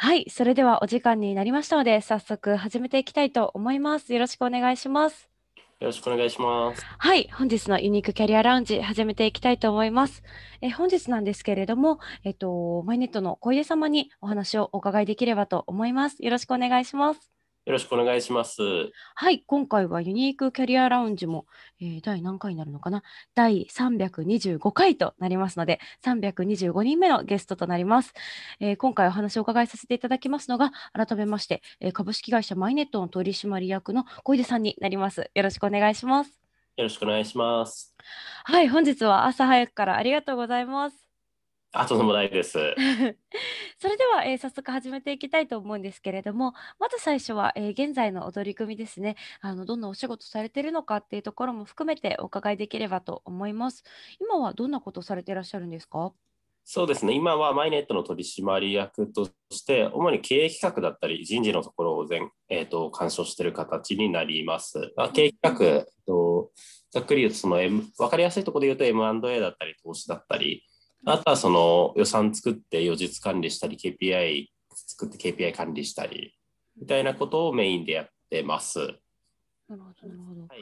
はい、それではお時間になりましたので、早速始めていきたいと思います。よろしくお願いします。よろしくお願いします。はい、本日のユニークキャリアラウンジ始めていきたいと思います。え本日なんですけれども、えっとマイネットの小出様にお話をお伺いできればと思います。よろしくお願いします。よろしくお願いします。はい、今回はユニークキャリアラウンジも、えー、第何回になるのかな第325回となりますので、325人目のゲストとなります。えー、今回お話をお伺いさせていただきますのが、改めまして、えー、株式会社マイネットの取締役の小出さんになります。よろしくお願いします。よろしくお願いします。はい、本日は朝早くからありがとうございます。後でもないです。それでは、えー、早速始めていきたいと思うんですけれども、まず最初は、えー、現在の踊り組みですね、あのどんなお仕事されてるのかっていうところも含めてお伺いできればと思います。今はどんなことをされていらっしゃるんですか？そうですね、今はマイネットの取締役として、主に経営企画だったり、人事のところを全、えーと、干渉している形になります。まあ、経営企画、と、ざっくり言うとその、M、分かりやすいところで言うと M&A だったり、投資だったり、あとはその予算作って予実管理したり KPI 作って KPI 管理したりみたいなことをメインでやってます。なるほどなるほど。はい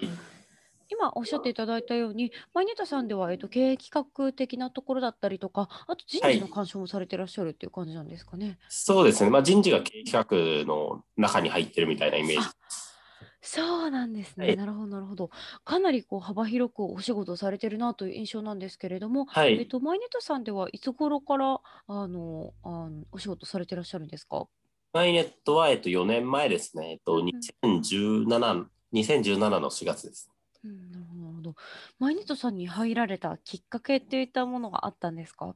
今おっしゃっていただいたように、マイネタさんでは、えっと、経営企画的なところだったりとか、あと人事の鑑賞もされてらっしゃるっていう感じなんですかね。はい、そうですね、まあ、人事が経営企画の中に入ってるみたいなイメージそうなんですはね。い、なるほど、なるほど。かなりこう幅広くお仕事されてるなという印象なんですけれども、はえっと、マイネットさんではいつ頃からあの、あのお仕事されてらっしゃるんですかマイネットは、えっと、4年前ですね、えっと、んうん。2017、2017の4月です。うん、なるほど、なるほど。マイネットさんに入られたきっかけっていったものがあったんですか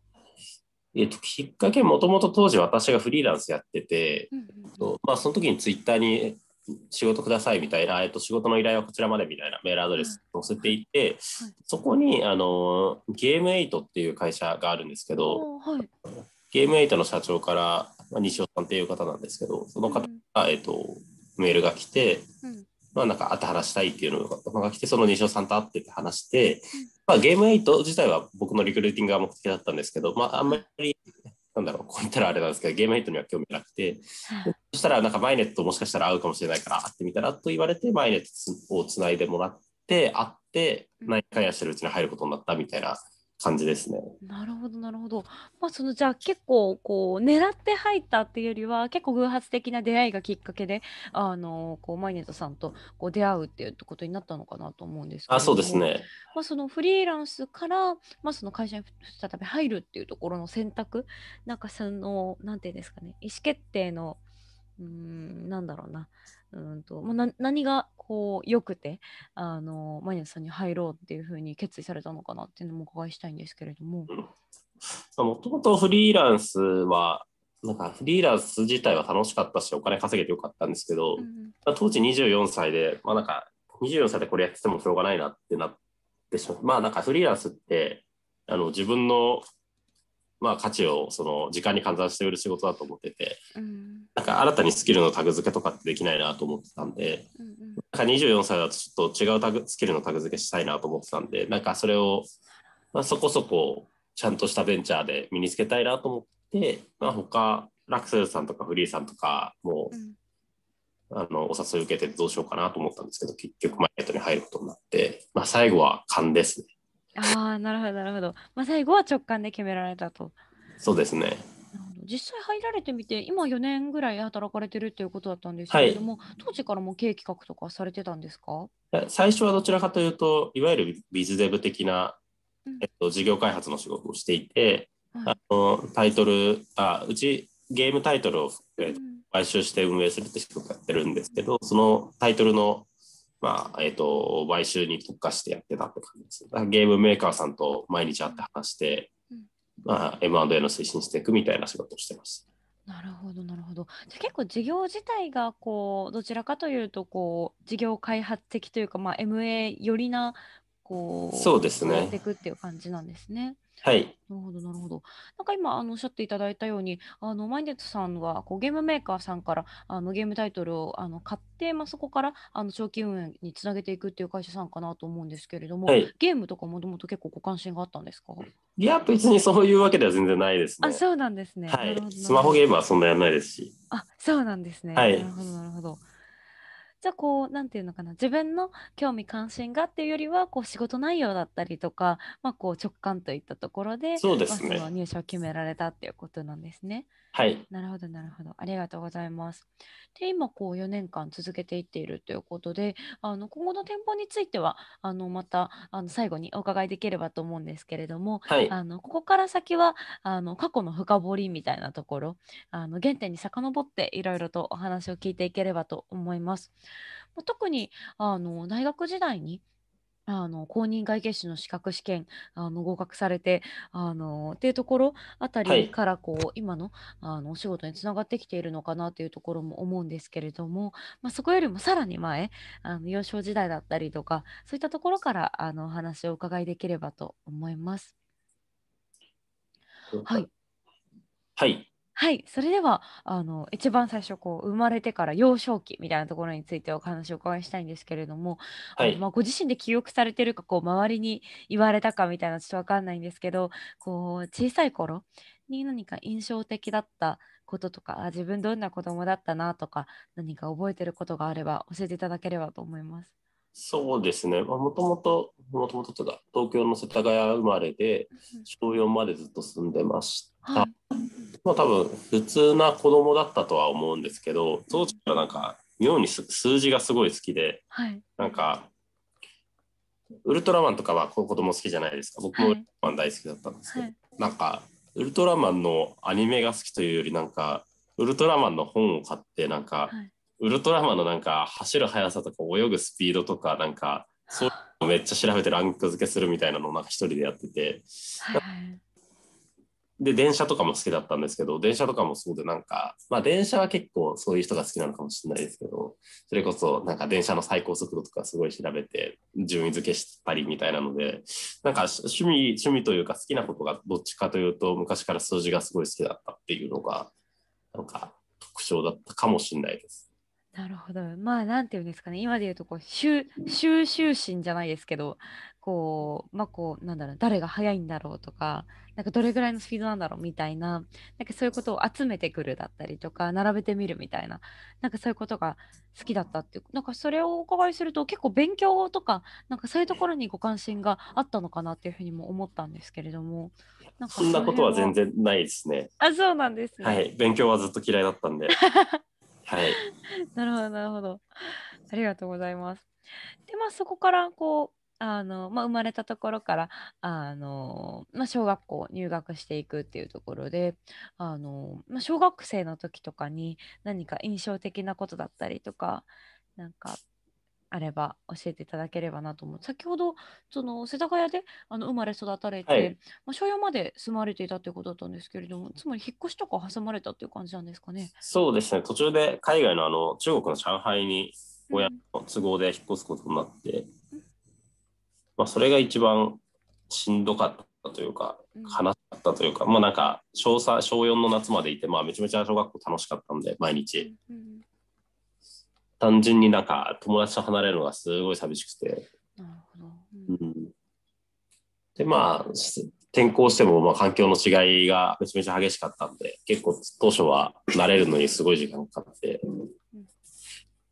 えっと、きっかけ、もともと当時私がフリーランスやってて、うんうんうん。とまあ、その時にツイッターに仕事くださいみたいな、えっと、仕事の依頼はこちらまでみたいなメールアドレス載せていて、はいはい、そこにあのゲームエイトっていう会社があるんですけど、はい、ゲームエイトの社長から、まあ、西尾さんっていう方なんですけどその方が、うん、えっと、メールが来て、うん、まあ、なんか会って話したいっていうのが来てその西尾さんと会ってて話して、うん、まあ、ゲームエイト自体は僕のリクルーティングが目的だったんですけど、まあ、あんまりなんだろう、こう言ったらあれなんですけど、ゲームヘッドには興味なくて、そしたら、なんかマイネットもしかしたら合うかもしれないから、会ってみたらと言われて、マイネットをつないでもらって、会って、何回やしてるうちに入ることになったみたいな感じですね。なるほどなるほど。まあそのじゃあ結構こう狙って入ったっていうよりは結構偶発的な出会いがきっかけであのこうマイネットさんとこう出会うっていうことになったのかなと思うんですけどあそうですね。まあそのフリーランスからまあその会社に再び入るっていうところの選択なんかそのなんていうんですかね意思決定のうんなんだろうなうんとまあ、何がこう良くてあのマニアさんに入ろうっていうふうに決意されたのかなっていうのもお伺いしたいんですけれども。もともとフリーランスはなんかフリーランス自体は楽しかったしお金稼げてよかったんですけど、うん、当時24歳で、まあ、なんか24歳でこれやっててもしょうがないなってなってしまうまあなんかフリーランスってあの自分のまあ、価値をその時間に換算して売る仕事だと思ってて、うん、なんか新たにスキルのタグ付けとかってできないなと思ってたんで、うんうん、なんか24歳だとちょっと違うタグスキルのタグ付けしたいなと思ってたんでなんかそれを、まあ、そこそこちゃんとしたベンチャーで身につけたいなと思って、まあ、他ラクセルさんとかフリーさんとかも、うん、あのお誘い受けてどうしようかなと思ったんですけど結局マーケットに入ることになって、まあ、最後は勘ですね。ああ、なるほど、なるほど。まあ、最後は直感で決められたと。そうですね。実際入られてみて、今4年ぐらい働かれてるっていうことだったんですけれども、はい、当時からも経営企画とかされてたんですか最初はどちらかというと、いわゆるビズデブ的な、うん、えっと、事業開発の仕事をしていて、はい、あのタイトルあ、うちゲームタイトルを、え買収して運営するって仕事やってるんですけど、そのタイトルのまあ、えっ、ー、と、買収に特化してやってたって感じです。ゲームメーカーさんと毎日会って話して、うん、まあ、M&A の推進していくみたいな仕事をしてます。なるほど、なるほど。じゃ結構事業自体がこうどちらかというとこう事業開発的というか、まあ、MA よりなこうそうですね。っていくっていう感じなんですね。はい。なるほど、なるほど。なんか今、あの、おっしゃっていただいたように、あの、マイネットさんは、こう、ゲームメーカーさんから、あの、ゲームタイトルを、あの、買って、まあ、そこから、あの、長期運営につなげていくっていう会社さんかなと思うんですけれども、はい、ゲームとかもともと結構ご関心があったんですかいや、別にそういうわけでは全然ないですね。あ、そうなんですね。はい。スマホゲームはそんなやんないですし。あ、そうなんですね。はい。なるほど、なるほど。じゃあこう何て言うのかな自分の興味関心がっていうよりはこう仕事内容だったりとか、まあ、こう直感といったところでそうです、ね、入社を決められたっていうことなんですね。はい。なるほど、なるほど。ありがとうございます。で、今、こう、4年間続けていっているということで、あの、今後の展望については、あの、また、あの、最後にお伺いできればと思うんですけれども、はい、あの、ここから先は、あの、過去の深掘りみたいなところ、あの、原点に遡って、いろいろとお話を聞いていければと思います。特に、あの、大学時代に、あの公認外計士の資格試験あの合格されてあのっていうところあたりからこう、はい、今のあのお仕事につながってきているのかなというところも思うんですけれども、まあ、そこよりもさらに前あの幼少時代だったりとかそういったところからあのお話をお伺いできればと思います。はい、はいはい、それではあの一番最初こう生まれてから幼少期みたいなところについてお話をお伺いしたいんですけれども、はい、あまあ、ご自身で記憶されてるかこう周りに言われたかみたいなちょっと分かんないんですけどこう小さい頃に何か印象的だったこととか自分どんな子供だったなとか何か覚えてることがあれば教えていただければと思います。そうですね、もともと、もともと東京の世田谷生まれで、小4までずっと住んでましはい、まあ多分普通な子供だったとは思うんですけど当時はなんか妙に数字がすごい好きで、はい、なんかウルトラマンとかは子供好きじゃないですか僕もウルトラマン大好きだったんですけど、はい、なんかウルトラマンのアニメが好きというよりなんかウルトラマンの本を買ってなんか、はい、ウルトラマンのなんか走る速さとか泳ぐスピードとかなんかそういうのめっちゃ調べてランク付けするみたいなのをなんか一人でやってて、はい、で、電車とかも好きだったんですけど、電車とかもそうでなんか、まあ電車は結構そういう人が好きなのかもしれないですけど、それこそなんか電車の最高速度とかすごい調べて順位付けしたりみたいなので、なんか趣味、趣味というか好きなことがどっちかというと昔から数字がすごい好きだったっていうのが、なんか特徴だったかもしれないです。なるほど。まあ、なんていうんですかね、今で言うとこう収、収集心じゃないですけど、こうまあこうなんだろう誰が速いんだろうとかなんかどれぐらいのスピードなんだろうみたいななんかそういうことを集めてくるだったりとか並べてみるみたいななんかそういうことが好きだったっていうなんかそれをお伺いすると結構勉強とかなんかそういうところにご関心があったのかなっていうふうにも思ったんですけれどもなんかそんなことは全然ないですね。あそうなんですね、はい、勉強はずっと嫌いだったんで。はい、なるほどなるほどありがとうございます。でまあそこからこうあの、まあ、生まれたところからあの、まあ、小学校入学していくっていうところであの、まあ、小学生の時とかに何か印象的なことだったりとかなんかあれば教えていただければなと思う先ほどその世田谷であの生まれ育たれて、はい、まあ、小4まで住まれていたということだったんですけれどもつまり引っ越しとか挟まれたっていう感じなんですかねそうですね途中で海外のあの中国の上海に親の都合で引っ越すことになって、うんまあ、それが一番しんどかったというか悲しかったというか、まあなんか小3小4の夏までいて、まあ、めちゃめちゃ小学校楽しかったんで毎日、単純になんか友達と離れるのがすごい寂しくて。でまあ転校してもまあ環境の違いがめちゃめちゃ激しかったんで結構当初は慣れるのにすごい時間かかって、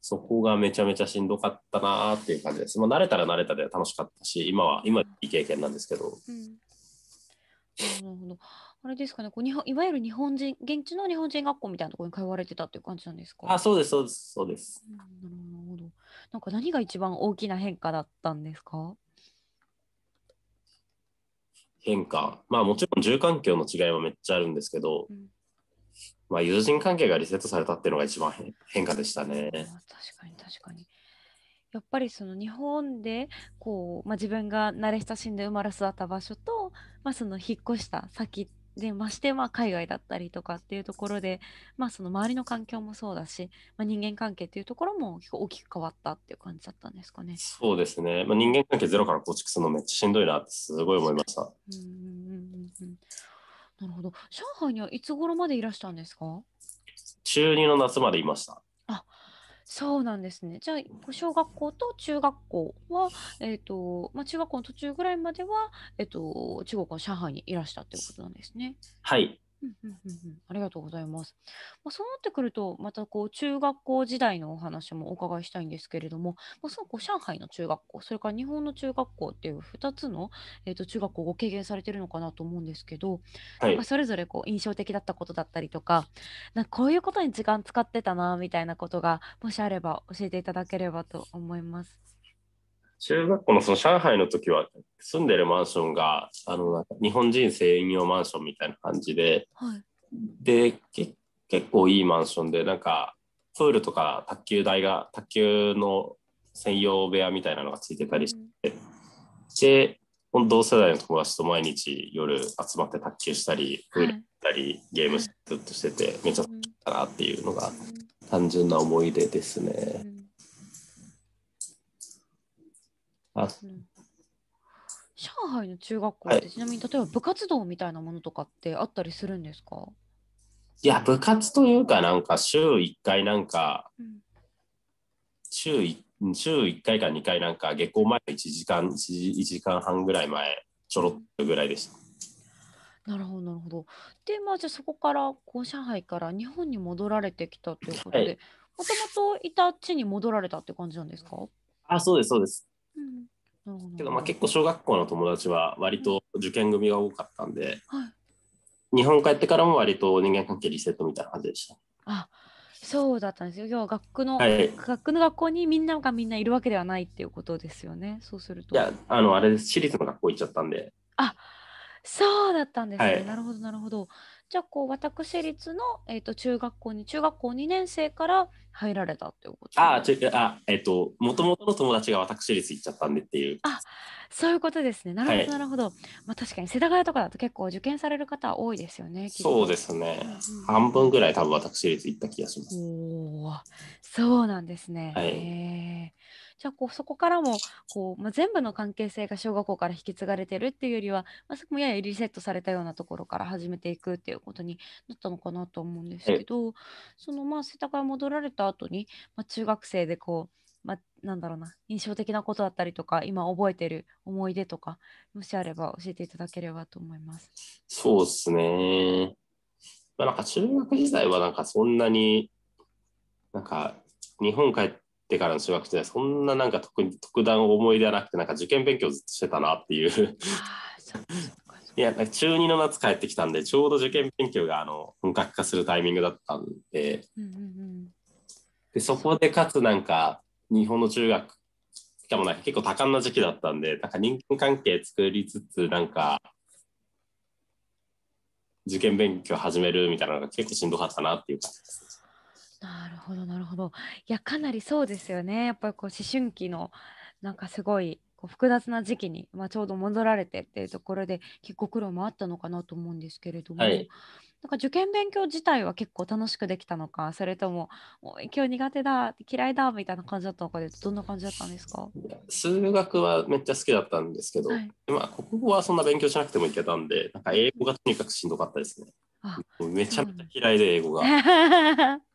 そこがめちゃめちゃしんどかったなっていう感じです。まあ、慣れたら慣れたで楽しかったし、今は、今いい経験なんですけど。うん、なるほど。あれですかね、こう日本いわゆる日本人、現地の日本人学校みたいなところに通われてたっていう感じなんですかあ、そうです、そうです、そうです。なるほど。なんか何が一番大きな変化だったんですか変化。まあもちろん住環境の違いはめっちゃあるんですけど、うんまあ、友人関係がリセットされたっていうのが一番変化でしたね。確かに確かに。やっぱりその日本でこう、まあ、自分が慣れ親しんで生まれ育った場所と、まあ、その引っ越した先でましてまあ海外だったりとかっていうところで、まあ、その周りの環境もそうだし、まあ、人間関係っていうところも結構大きく変わったっていう感じだったんですかね。そうですね、まあ、人間関係ゼロから構築するのめっちゃしんどいなってすごい思いました。うんうんうんうんなるほど。上海にはいつ頃までいらしたんですか中2の夏までいました。あそうなんですね。じゃあ、小学校と中学校は、えっ、ー、と、まあ、中学校の途中ぐらいまでは、えっ、ー、と、中国は上海にいらしたということなんですね。はい。ありがとうございます。まあ、そうなってくると、またこう中学校時代のお話もお伺いしたいんですけれども、まあ、そうこう上海の中学校、それから日本の中学校っていう2つの、えー、と中学校を経験されてるのかなと思うんですけど、はい、それぞれこう印象的だったことだったりとか、なんかこういうことに時間使ってたなみたいなことが、もしあれば教えていただければと思います。中学校のその上海の時は住んでるマンションがあの日本人専用マンションみたいな感じで、はい、で結構いいマンションでなんかプールとか卓球台が卓球の専用部屋みたいなのがついてたりして、うん、で同世代の友達と毎日夜集まって卓球したりプール行ったり、はい、ゲームずっとしててめっちゃかっだなっていうのが単純な思い出ですね。うんあ、うん上海の中学校って、ちなみに例えば部活動みたいなものとかってあったりするんですかいや部活というかなんか週1回なんか、うん、週 1, 週1回か2回なんか下校前の1時間 1, 1時間半ぐらい前ちょろっとぐらいでした。なるほどなるほど。でまあじゃあそこからこう上海から日本に戻られてきたということでもともといた地に戻られたって感じなんですかあそうですそうです。けどまあ結構小学校の友達は割と受験組が多かったんで、はい、日本帰ってからも割と人間関係リセットみたいな感じでした。あそうだったんですよ。要は学の、はい、学の学校にみんながみんないるわけではないっていうことですよね。そうすると。いや、あの、あれです。私立の学校行っちゃったんで。あそうだったんですね。はい、なるほど、なるほど。じゃあこう私立の、えーと、中学校に中学校2年生から入られたっていうことああえっ、ー、ともともとの友達が私立行っちゃったんでっていうあそういうことですねなるほど、はい、なるほど、まあ、確かに世田谷とかだと結構受験される方多いですよねそうですね、うん、半分ぐらい多分私立行った気がしますおおそうなんですね、はい、じゃあこうそこからもこう、まあ、全部の関係性が小学校から引き継がれてるっていうよりは、まあ、そこもややリセットされたようなところから始めていくっていうことになったのかなと思うんですけど、そのまあ世田谷戻られた後に、まあ、中学生でこうまあ、なんだろうな印象的なことだったりとか今覚えてる思い出とかもしあれば教えていただければと思います。そうですね、まあ、なんか中学時代はなんかそんなになんか日本帰ってからの中学時代そんななんか特に特段思い出はなくてなんか受験勉強ずっとしてたなっていういや中2の夏帰ってきたんでちょうど受験勉強があの本格化するタイミングだったんででそこでかつなんか日本の中学しかもなんか結構多感な時期だったんでなんか人間関係作りつつなんか受験勉強始めるみたいなのが結構しんどかったなっていう感じです。なるほどなるほど。いやかなりそうですよね。やっぱりこう思春期のなんかすごいこう複雑な時期に、まあ、ちょうど戻られてっていうところで結構苦労もあったのかなと思うんですけれども、はい、なんか受験勉強自体は結構楽しくできたのかそれとももう今日苦手だ嫌いだみたいな感じだったのかでどんな感じだったんですか数学はめっちゃ好きだったんですけど、はい、まあ、国語はそんな勉強しなくてもいけたんでなんか英語がとにかくしんどかったですね。めちゃめちゃ嫌いで英語が。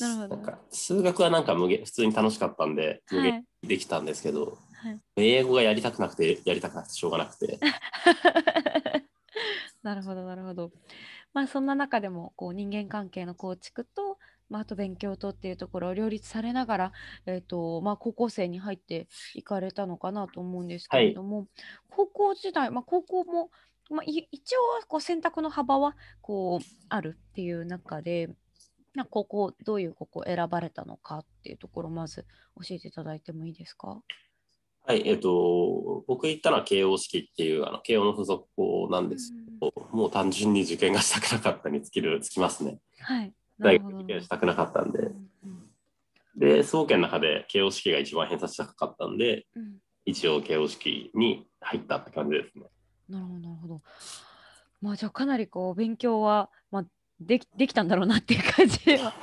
なるほど。数学はなんか無限普通に楽しかったんで無限できたんですけど、はい、英語がやりたくなくてやりたくなくてしょうがなくて。なるほどなるほど。まあそんな中でもこう人間関係の構築と、まあ、あと勉強とっていうところを両立されながら、えーとまあ、高校生に入っていかれたのかなと思うんですけれども、はい、高校時代、まあ、高校も、まあ、一応こう選択の幅はこうあるっていう中でなここどういうここ選ばれたのかっていうところまず教えていただいてもいいですかはいえっ、と僕行ったら慶応式っていうあの慶応の付属校なんですけど、うん、もう単純に受験がしたくなかったにつきるつきますね。はい、大学受験したくなかったんで、うんうん、で総研の中で慶応式が一番偏差値高かったんで、うん、一応慶応式に入ったって感じですね。なるほどなるほど。まあじゃあかなりこう勉強は、まあ、でき できたんだろうなっていう感じは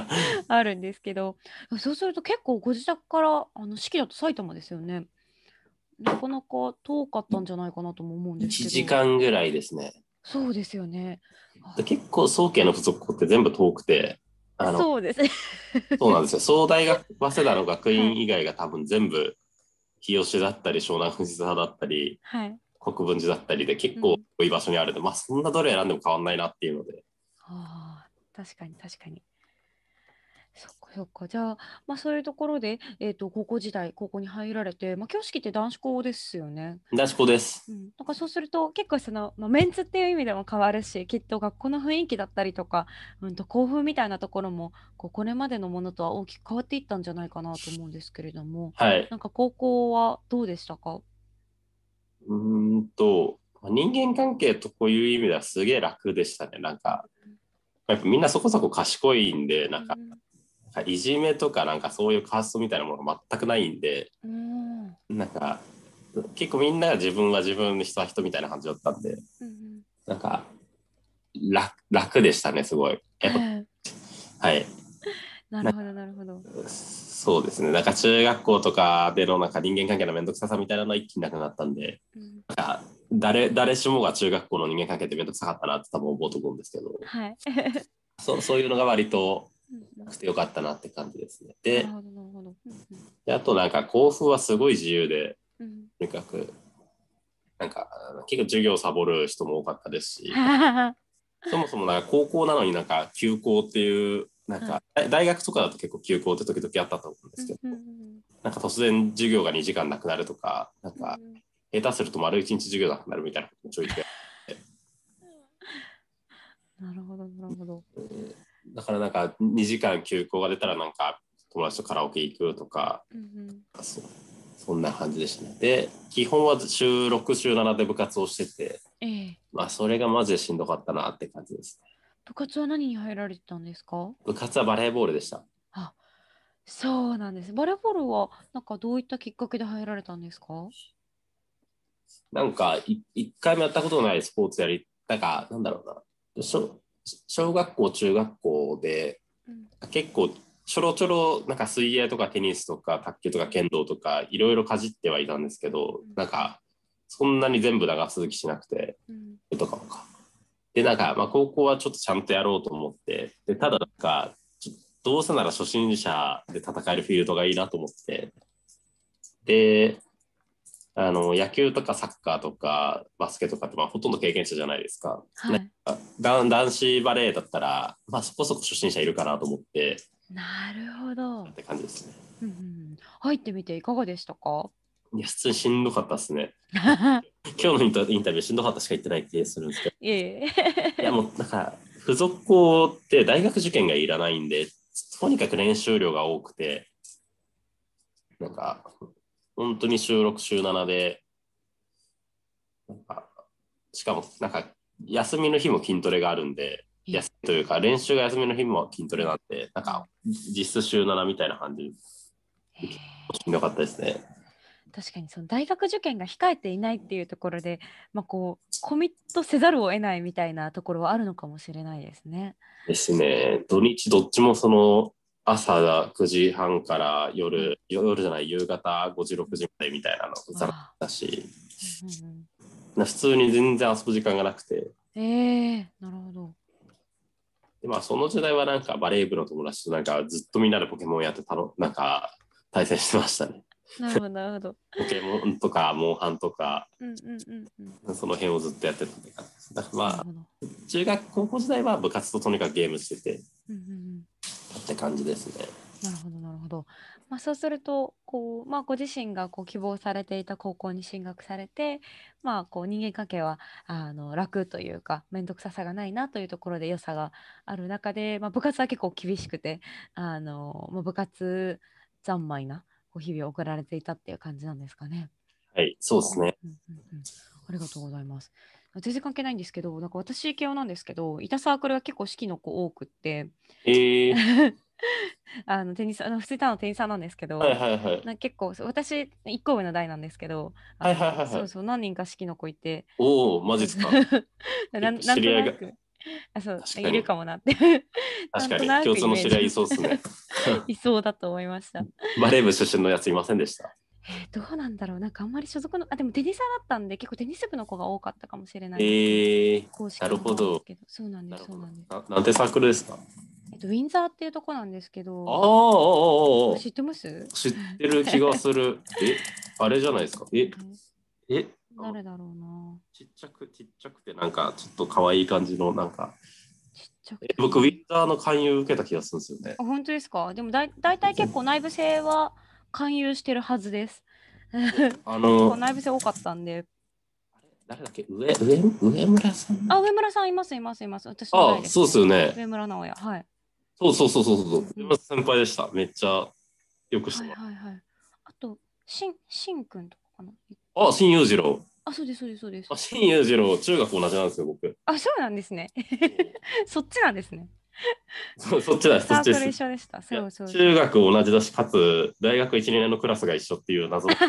あるんですけどそうすると結構ご自宅からあの式だと埼玉ですよねなかなか遠かったんじゃないかなとも思うんですけど1時間ぐらいですねそうですよね結構早慶の付属校って全部遠くてそうですね そうなんですよ総大学早稲田の学院以外が多分全部日吉だったり湘南藤沢だったり、はい、国分寺だったりで結構いい場所にあるので、うん、まあそんなどれ選んでも変わんないなっていうのであ確かに確かに。そっかそっかじゃあ、まあ、そういうところで、えーと、高校時代高校に入られて、まあ、教師って男子校ですよね。男子校です。うん、なんかそうすると結構その、まあ、メンツっていう意味でも変わるしきっと学校の雰囲気だったりとか、うん、と興奮みたいなところもこうこれまでのものとは大きく変わっていったんじゃないかなと思うんですけれども、はい、なんか高校はどうでしたかうんと人間関係とこういう意味ではすげえ楽でしたねなんか。やっぱみんなそこそこ賢いんでなんか、いじめとかなんかそういうカーストみたいなもの全くないんで、うん、なんか結構みんなが自分は自分人は人みたいな感じだったんで、うん、なんか楽でしたねすごい。やっぱはいなるほどなるほど。そうですねなんか中学校とかでのなんか人間関係の面倒くささみたいなのが一気になくなったんで、うん、なんか誰誰しもが中学校の人間関係ってめんどくさかったなって多分思うと思うんですけど、はい、そそういうのが割となくてよかったなって感じですね。でであとなんか校風はすごい自由でとにかくなんか結構授業をサボる人も多かったですし そもそもなんか高校なのになんか休校っていうなんか大学とかだと結構休校って時々あったと思うんですけど、なんか突然授業が2時間なくなるとかなんか下手すると丸一日授業なくなるみたいなちょいちょい。なるほど、なるほど。だからなんか2時間休校が出たらなんか友達とカラオケ行くとか、うんそそんな感じでしたね。で、基本は週6、週7で部活をしてて、ええ、まあそれがマジでしんどかったなって感じです部活は何に入られてたんですか部活はバレーボールでした。あそうなんです。バレーボールはなんかどういったきっかけで入られたんですかなんか、一回もやったことないスポーツやり、なんか、なんだろうな、小小学校、中学校で、結構、ちょろちょろ、なんか水泳とかテニスとか卓球とか剣道とか、いろいろかじってはいたんですけど、なんか、そんなに全部長続きしなくて、うん、とかもか。で、なんか、まあ、高校はちょっとちゃんとやろうと思って、でただ、なんか、どうせなら初心者で戦えるフィールドがいいなと思って、で、あの野球とかサッカーとかバスケとかってまあほとんど経験者じゃないですか,、はい、か男子バレーだったら、まあ、そこそこ初心者いるかなと思ってなるほどって感じですね、うん入ってみていかがでしたかいや普通にしんどかったですね 今日のインタビューしんどかったしか言ってない気するんですけどいやもうなんか付属校って大学受験がいらないんでとにかく練習量が多くてなんか本当に収録週7で、なんかしかも、なんか、休みの日も筋トレがあるんで、休みというか、練習が休みの日も筋トレなんで、なんか、実質週7みたいな感じしんどかったですね。確かにその大学受験が控えていないっていうところで、まあ、こうコミットせざるを得ないみたいなところはあるのかもしれないですね。ですね。土日どっちもその朝9時半から夜、夜じゃない夕方5時6時までみたいなのざらだし、うんうん、普通に全然遊ぶ時間がなくてえー、なるほどでまあその時代はなんかバレー部の友達となんかずっとみんなでポケモンやってたのなんか対戦してましたねなるほどなるほどポケモンとかモンハンとか、その辺をずっとやってたっでだからまあ中学高校時代は部活ととにかくゲームしてて、うんうんって感じですね。なるほどなるほど、まあ、そうするとこう、まあ、ご自身がこう希望されていた高校に進学されて、まあ、こう人間関係はあの楽というか面倒くささがないなというところで良さがある中で、まあ、部活は結構厳しくてあの、まあ、部活三昧なこう日々を送られていたっていう感じなんですかね。はいそうですね、うん、ありがとうございます。全然関係ないんですけどなんか私系なんですけどいたサークルが結構式の子多くって、えー、あのテニスあの普通の店員さんなんですけど、はいはいはい、な結構私1個上の代なんですけど、そうそう何人か式の子いておおマジっすか ななんとなくあそういるかもなって確かに共通の知り合いいそうですね いそうだと思いましたバレー部出身のやついませんでしたえー、どうなんだろうなんかあんまり所属のあでもテニサーだったんで結構テニス部の子が多かったかもしれないえー、なるほどそうなんですそうなんですななんてサークルですかえっとウィンザーっていうとこなんですけどあああ知ってます知ってる気がする えあれじゃないですかええ誰だろうなちっちゃくちっちゃくてなんかちょっと可愛い感じのなんか僕ウィンザーの勧誘受けた気がするんですよね本当ですかでもだ大体結構内部性は、勧誘してるはずです。あのー、内部性多かったんで。誰だっけ上上上村さんあ、上村さんいます、います、います。私あ、そうですよね。上村直哉。はい。そうそうそうそうそう。上村先輩でした。めっちゃよくしてはいはいはい。あと、しん、しんくんとかかな。あ、しんゆうじろう。あ、そうです、そうです、そうです。あ、しんゆうじろう、中学同じなんですよ、僕。あ、そうなんですね。そ っちなんですね。そそっちだそっちです。そうそう中学同じだし、かつ大学1、年のクラスが一緒っていう謎。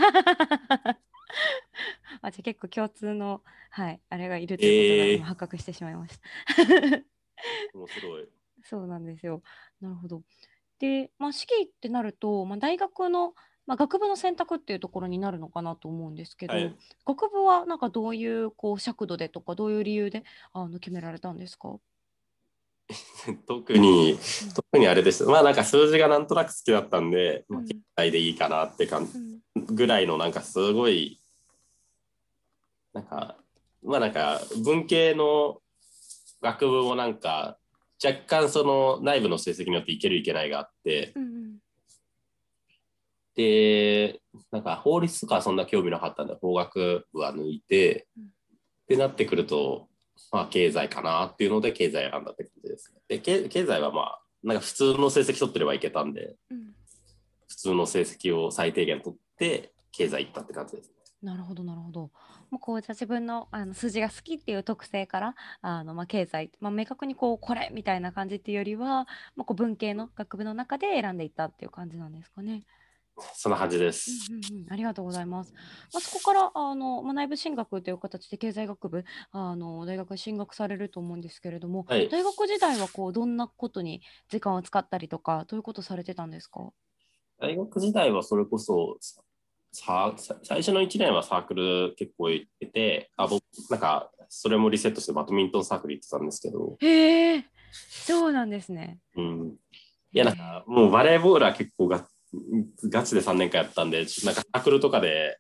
あじゃ結構共通の、はい、あれがいるっていうことが発覚してしまいました。えー、面白い。そうなんですよ。なるほど。で、まあ、四季ってなると、まあ、大学の、まあ、学部の選択っていうところになるのかなと思うんですけど、はい、学部はなんかどういうこう尺度でとかどういう理由であの決められたんですか 特に、特にあれでした。まあなんか数字がなんとなく好きだったんで、まあ、携帯でいいかなって感じぐらいのなんかすごい、なんか、まあなんか文系の学部もなんか若干その内部の成績によっていけるいけないがあって、うんで、なんか法律とかそんな興味なかったんで法学部は抜いて、ってなってくると、まあ、経済かなっていうので、経済選んだって感じですね。で、経済はまあ、なんか普通の成績取ってればいけたんで、うん、普通の成績を最低限取って、経済行ったって感じですね。なるほどなるほど。もうこうじゃ自分のあの数字が好きっていう特性からあの、まあ、経済、まあ、明確にこうこれみたいな感じっていうよりは、まあ、こう文系の学部の中で選んでいったっていう感じなんですかね。そんな感じです、うんうんうん、ありがとうございます。まあ、そこからあの、まあ、内部進学という形で経済学部あの大学進学されると思うんですけれども、はい、大学時代はこうどんなことに時間を使ったりとかどういうことされてたんですか大学時代はそれこそさ最初の1年はサークル結構行っててあ僕なんかそれもリセットしてバドミントンサークル行ってたんですけどへえそうなんですね。うん、いやなんかもうバレーボールは結構がガチで3年間やったんで、なんかサークルとかで、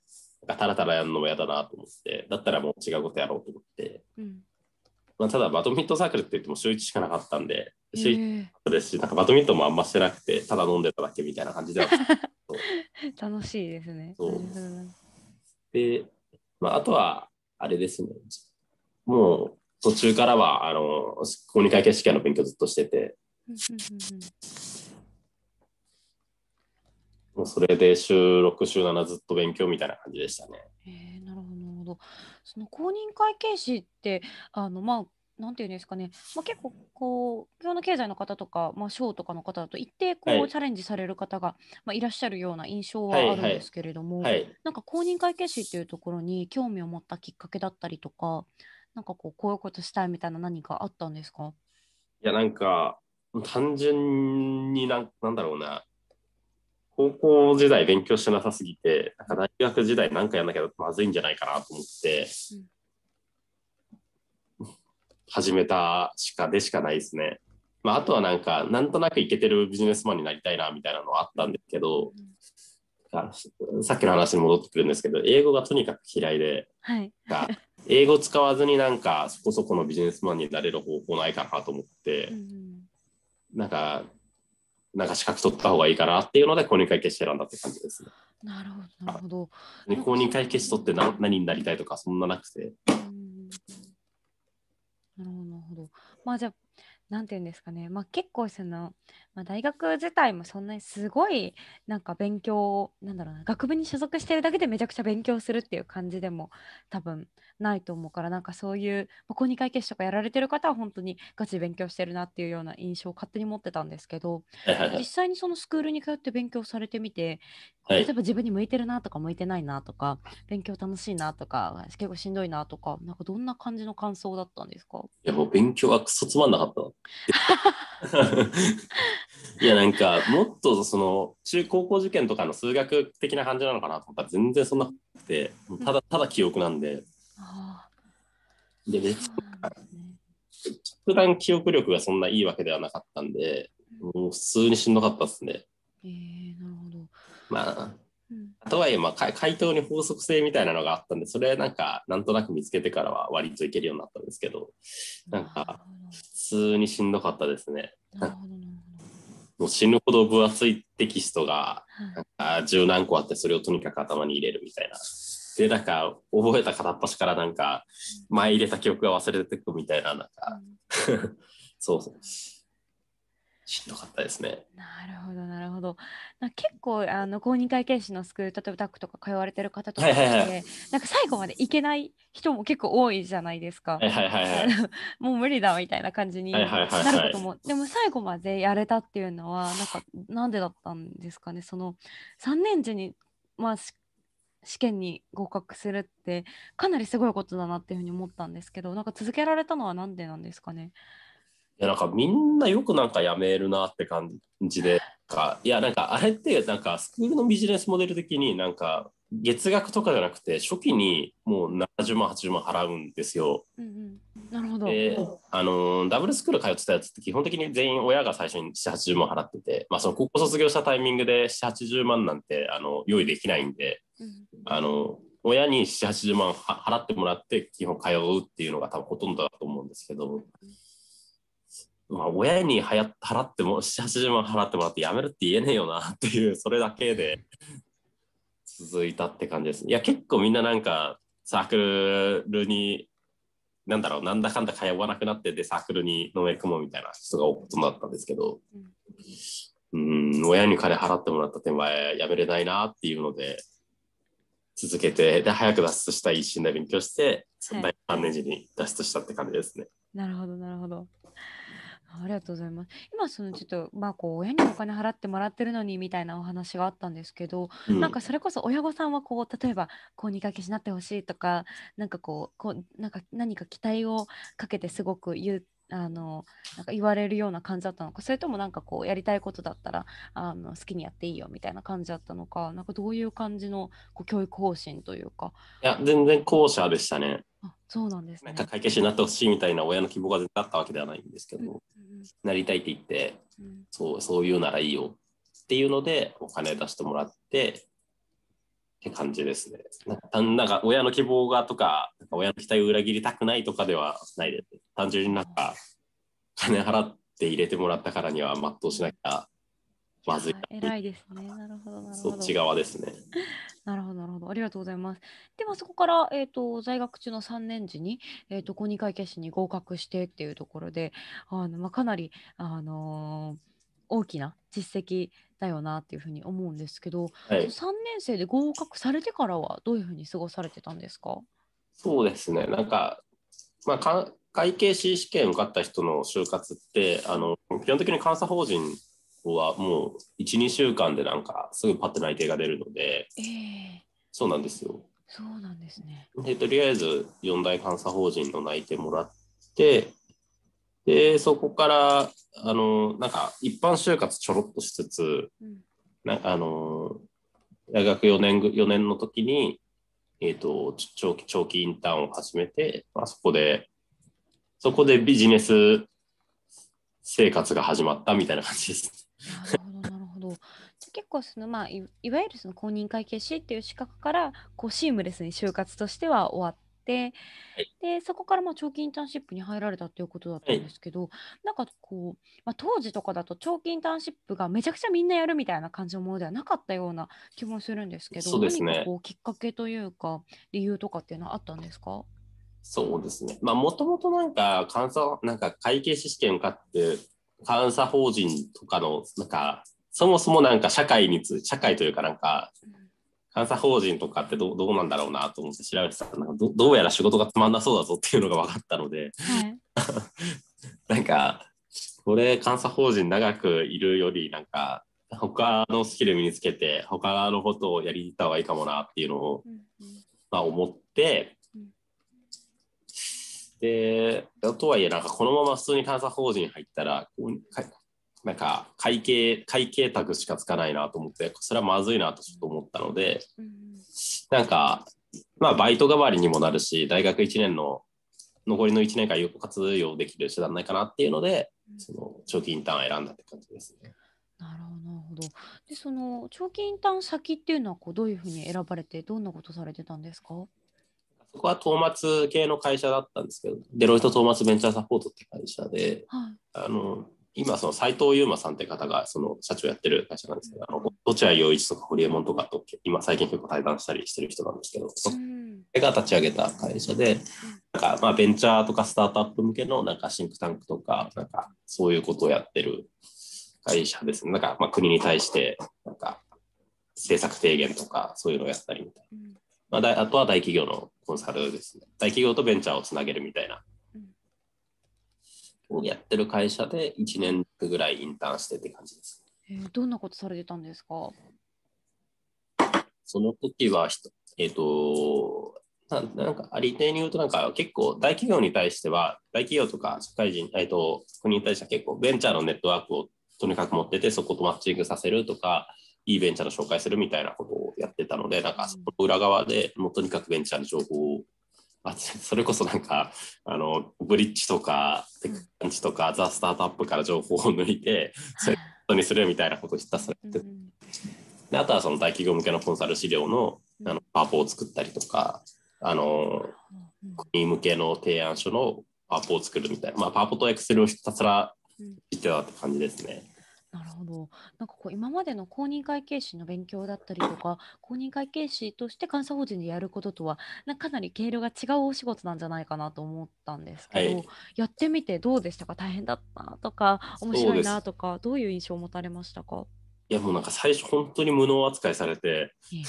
なんかタラタラやるのも嫌だなと思って、だったらもう違うことやろうと思って、うん、まあ、ただバドミントンサークルって言っても週1しかなかったんで、週1ですし、なんかバドミントンもあんましてなくて、ただ飲んでただけみたいな感じでは 楽しいですね。そうで、まあ、あとは、あれですね、もう途中からは、あの、公認会計試験の勉強ずっとしてて、もうそれで週6、週7ずっと勉強みたいな感じでしたね。えー、なるほど、その公認会計士って、あのまあ、なんていうんですかね、まあ、結構こう、今日の経済の方とか、まあ、省とかの方だと、一定こう、はい、チャレンジされる方が、まあ、いらっしゃるような印象はあるんですけれども、はいはい、なんか公認会計士っていうところに興味を持ったきっかけだったりとか、なんかこう、こういうことしたいみたいな何かあったんですかいや、なんか、単純になんなんだろうな、高校時代勉強してなさすぎて、なんか大学時代なんかやんなきゃまずいんじゃないかなと思って、うん、始めたしかでしかないですね。まあ、あとはなんか、なんとなくいけてるビジネスマンになりたいなみたいなのはあったんですけど、うん、さっきの話に戻ってくるんですけど、英語がとにかく嫌いで、はい、英語使わずになんかそこそこのビジネスマンになれる方法ないかなと思って、うん、なんかなんか資格取った方がいいかなっていうので公認会計士選んだって感じですね。なるほどなるほど。で公認会計士取ってな何になりたいとかそんななくて。なるほど。まあじゃあ何て言うんですかね、まあ、結構その、まあ、大学自体もそんなにすごいなんか勉強なんだろうな学部に所属してるだけでめちゃくちゃ勉強するっていう感じでも多分ないと思うからなんかそういう、まあ、公認会計士とかやられてる方は本当にガチ勉強してるなっていうような印象を勝手に持ってたんですけど実際にそのスクールに通って勉強されてみて例えば自分に向いてるなとか向いてないなとか勉強楽しいなとか結構しんどいなとかなんかどんな感じの感想だったんですかいやもう勉強はくそつまんなかったいや なんかもっとその中高校受験とかの数学的な感じなのかなとか全然そんなくてただただ記憶なんで。うん、で別に普段記憶力がそんないいわけではなかったんでもう普通にしんどかったですね。えー、なるほどまあとはいえ、まあ、回答に法則性みたいなのがあったんで、それなんか、なんとなく見つけてからは割といけるようになったんですけど、なんか、普通にしんどかったですね。もう死ぬほど分厚いテキストが、なんか、十何個あって、それをとにかく頭に入れるみたいな。で、なんか、覚えた片っ端からなんか、前入れた記憶が忘れてくみたいな、なんか そうそう。しんどかったですね。なるほどなるほど。な結構あの公認会計士のスクール例えばタックとか通われてる方とかで、はいはい、なんか最後まで行けない人も結構多いじゃないですか。はいはいはい もう無理だみたいな感じになることも、はい、でも最後までやれたっていうのはなんかなんでだったんですかねその3年時にまあ試験に合格するってかなりすごいことだなっていうふうに思ったんですけどなんか続けられたのは何でなんですかねやなんかみんなよくなんかやめるなって感じでかいやなんかあれってなんかスクールのビジネスモデル的になんか月額とかじゃなくて初期にもう70万80万払うんですよ。うんうん、なるほど、あのダブルスクール通ってたやつって基本的に全員親が最初に780万払ってて、まあ、その高校卒業したタイミングで780万なんてあの用意できないんで、うん、あの親に780万払ってもらって基本通うっていうのが多分ほとんどだと思うんですけど。うんまあ、親にはや払っても、7、80万払ってもらってやめるって言えねえよなっていう、それだけで続いたって感じです。いや、結構みんななんか、サークルに、なんだろう、なんだかんだ通わなくなってで、サークルにのめ込むみたいな人が多くなったんですけど、うん、親に金払ってもらった手前、やめれないなっていうので、続けて、で、早く脱出したい一心で勉強して、3年時に脱出したって感じですね。なるほど、なるほど。ありがとうございます。今そのちょっとまあこう親にお金払ってもらってるのにみたいなお話があったんですけど、うん、なんかそれこそ親御さんはこう例えばこうにかけしなってほしいとか、なんかこうこうなんか何か期待をかけてすごく言あのなんか言われるような感じだったのかそれともなんかこうやりたいことだったらあの好きにやっていいよみたいな感じだったのかなんかどういう感じのこう教育方針というかいや全然後者でしたねあそうなんですねなんか会計士になってほしいみたいな親の希望が全然あったわけではないんですけど、うんうん、なりたいって言って、うん、そうそういうならいいよっていうのでお金出してもらってって感じですね。なんか親の希望がとか、か親の期待を裏切りたくないとかではないです。単純になんか、金払って入れてもらったからには全うしなきゃまずい。偉いですね。なるほど、なるほど。そっち側ですね。なるほど、なるほど。ありがとうございます。では、そこから、えっ、ー、と、在学中の3年時に、えっ、ー、と、公認会計士に合格してっていうところで、あの、まあ、かなり、あのー大きな実績だよなっていうふうに思うんですけど、はい、3年生で合格されてからはどういうふうに過ごされてたんですかそうですねなんか,、まあ、か会計士試験受かった人の就活ってあの基本的に監査法人はもう12週間でなんかすぐパッと内定が出るので、えー、そうなんですよ。そうなんですねでとりあえず4大監査法人の内定もらってで、そこから、あの、なんか、一般就活ちょろっとしつつ、うん、なあの、大学4年四年の時に、えーと、長期長期インターンを始めて、まあ、そこでそこでビジネス生活が始まったみたいな感じです。なるほど結構その、まあい、いわゆるその公認会計士っていう資格からこうシームレスに就活としては終わて、でそこからまあ長期インターンシップに入られたということだったんですけど、なんかこう、まあ、当時とかだと長期インターンシップがめちゃくちゃみんなやるみたいな感じのものではなかったような気もするんですけど、ね、何かこうきっかけというか理由とかっていうのはあったんですかそうですね。まあ、もともとなんか、監査、なんか会計士試験受かって、監査法人とかの、なんか、そもそもなんか社会につ、社会というかなんか、監査法人とかってどうなんだろうなと思って調べてたらなんかどうやら仕事がつまんなそうだぞっていうのが分かったので、はい、なんかこれ監査法人長くいるよりなんか他のスキル身につけて他のことをやりた方がいいかもなっていうのを、まあ、思って。でとはいえなんかこのまま普通に監査法人入ったらなんか会計会計タグしかつかないなと思ってそれはまずいなとちょっと思ったので、うん、なんかまあバイト代わりにもなるし大学1年の残りの1年間有効活用できる手段ないかなっていうので、うん、その長期インターン選んだって感じですね。なるほどでその長期インターン先っていうのはこうどういうふうに選ばれてどんなことされてたんですかそこはトーマツ系の会社だったんですけどデロイト・トーマツベンチャーサポートって会社で、はい、あの今その斎藤優馬さんって方がその社長やってる会社なんですけど、うん、落合陽一とか堀江門とかと今最近結構対談したりしてる人なんですけど、それが立ち上げた会社で、なんかまあベンチャーとかスタートアップ向けのなんかシンクタンクとか、なんかそういうことをやってる会社ですね。なんかまあ国に対してなんか政策提言とかそういうのをやったりみたいな。まあ、あとは大企業のコンサルですね。大企業とベンチャーをつなげるみたいなやってる会社で1年ぐらいインターンしてって感じです。えー、どんなことされてたんですかその時は、えっ、ー、と、ななんか、ありていに言うと、なんか結構大企業に対しては、大企業とか社会人、えっ、ー、と、国に対しては結構ベンチャーのネットワークをとにかく持ってて、そことマッチングさせるとか、いいベンチャーの紹介するみたいなことをやってたので、なんかその裏側でもうとにかくベンチャーの情報をあ それこそなんかあのブリッジとかテクランチとか、うん、ザ・スタートアップから情報を抜いてそれにするみたいなことをひたすらやって、うん、であとはその大企業向けのコンサル資料のあのパーポを作ったりとかあの国向けの提案書のパーポを作るみたいな、まあ、パーポとエクセルをひたすら知ってたって感じですね。どなんかこう今までの公認会計士の勉強だったりとか公認会計士として監査法人でやることとはなかなり経路が違うお仕事なんじゃないかなと思ったんですけど、はい、やってみてどうでしたか大変だったとか面白いなとかどういう印象を持たれましたかいやもうなんか最初本当に無能扱いされて、い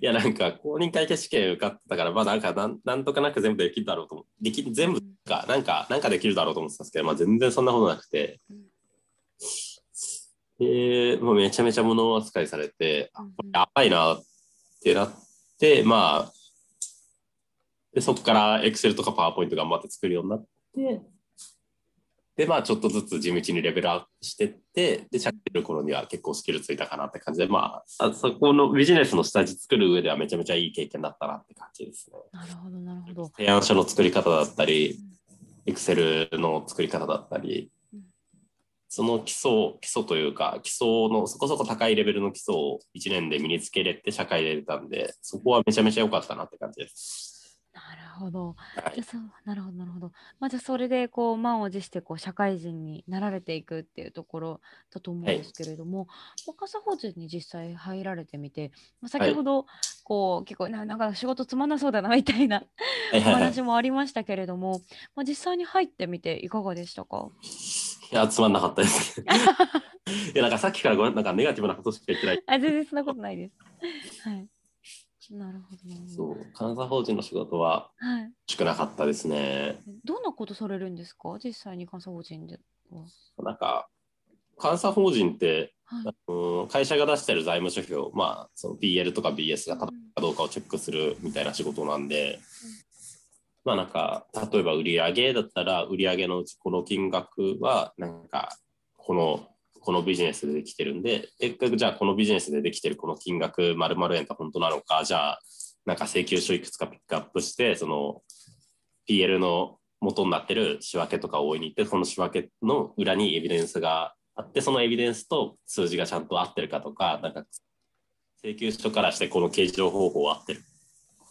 やなんか公認会計試験受かったからまあなんかなんなんとかなく全部できるだろうと思でき全部かなんかなんかできるだろうと思ってたんですけど、まあ、全然そんなことなくて、で、まあ、めちゃめちゃ物扱いされて、うん、これやばいなってなって、まあ、でそこからエクセルとかパワーポイント頑張って作るようになって、で、まあ、ちょっとずつ地道にレベルアップしてって、で、しゃべる頃には結構スキルついたかなって感じで、まあ、あそこのビジネスの下地作る上ではめちゃめちゃいい経験だったなって感じですね。なるほど、なるほど。提案書の作り方だったり、エクセルの作り方だったり、その基礎、基礎というか、基礎のそこそこ高いレベルの基礎を1年で身につけれて社会で出たんで、そこはめちゃめちゃ良かったなって感じです。なるほど。はい、そうなるほどなるほど。まあ、じゃあそれでこう満を持してこう社会人になられていくっていうところだと思うんですけれども、若狭法人に実際入られてみて、まあ、先ほどこう、はい、結構なんか仕事つまんなそうだなみたいなお話もありましたけれども、まあ、実際に入ってみていかがでしたかいやつまんなかったです。いやなんかさっきからごめんなんかネガティブなことしか言ってない。あ全然そんなことないです。はいなるほど。そう監査法人の仕事は少なかったですね、はい、どんなことされるんですか実際に監査法人でなんか監査法人って、はい、会社が出してる財務諸表、まあ、その PL とか BS が正しいかどうかをチェックするみたいな仕事なんで、うん、まあなんか例えば売上だったら売上のうちこの金額はなんかこのこのビジネスでできてるんで、結局じゃあこのビジネスでできてるこの金額〇〇円って本当なのか、じゃあなんか請求書いくつかピックアップして、その PL の元になってる仕分けとかを追いに行って、その仕分けの裏にエビデンスがあって、そのエビデンスと数字がちゃんと合ってるかとか、なんか請求書からしてこの計上方法合ってる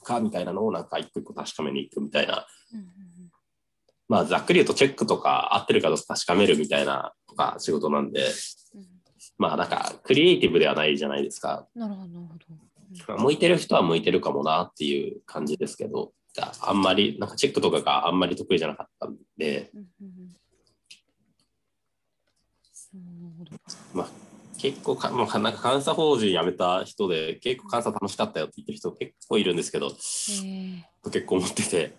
かみたいなのをなんか一個一個確かめに行くみたいなまあ、ざっくり言うとチェックとか合ってるかどうか確かめるみたいなとか仕事なんで、うん、まあなんかクリエイティブではないじゃないですか。なるほど、向いてる人は向いてるかもなっていう感じですけど、あんまり、なんかチェックとかがあんまり得意じゃなかったんで、うんまあ、結構か、まあ、なんか監査法人辞めた人で、結構監査楽しかったよって言ってる人結構いるんですけど、結構思ってて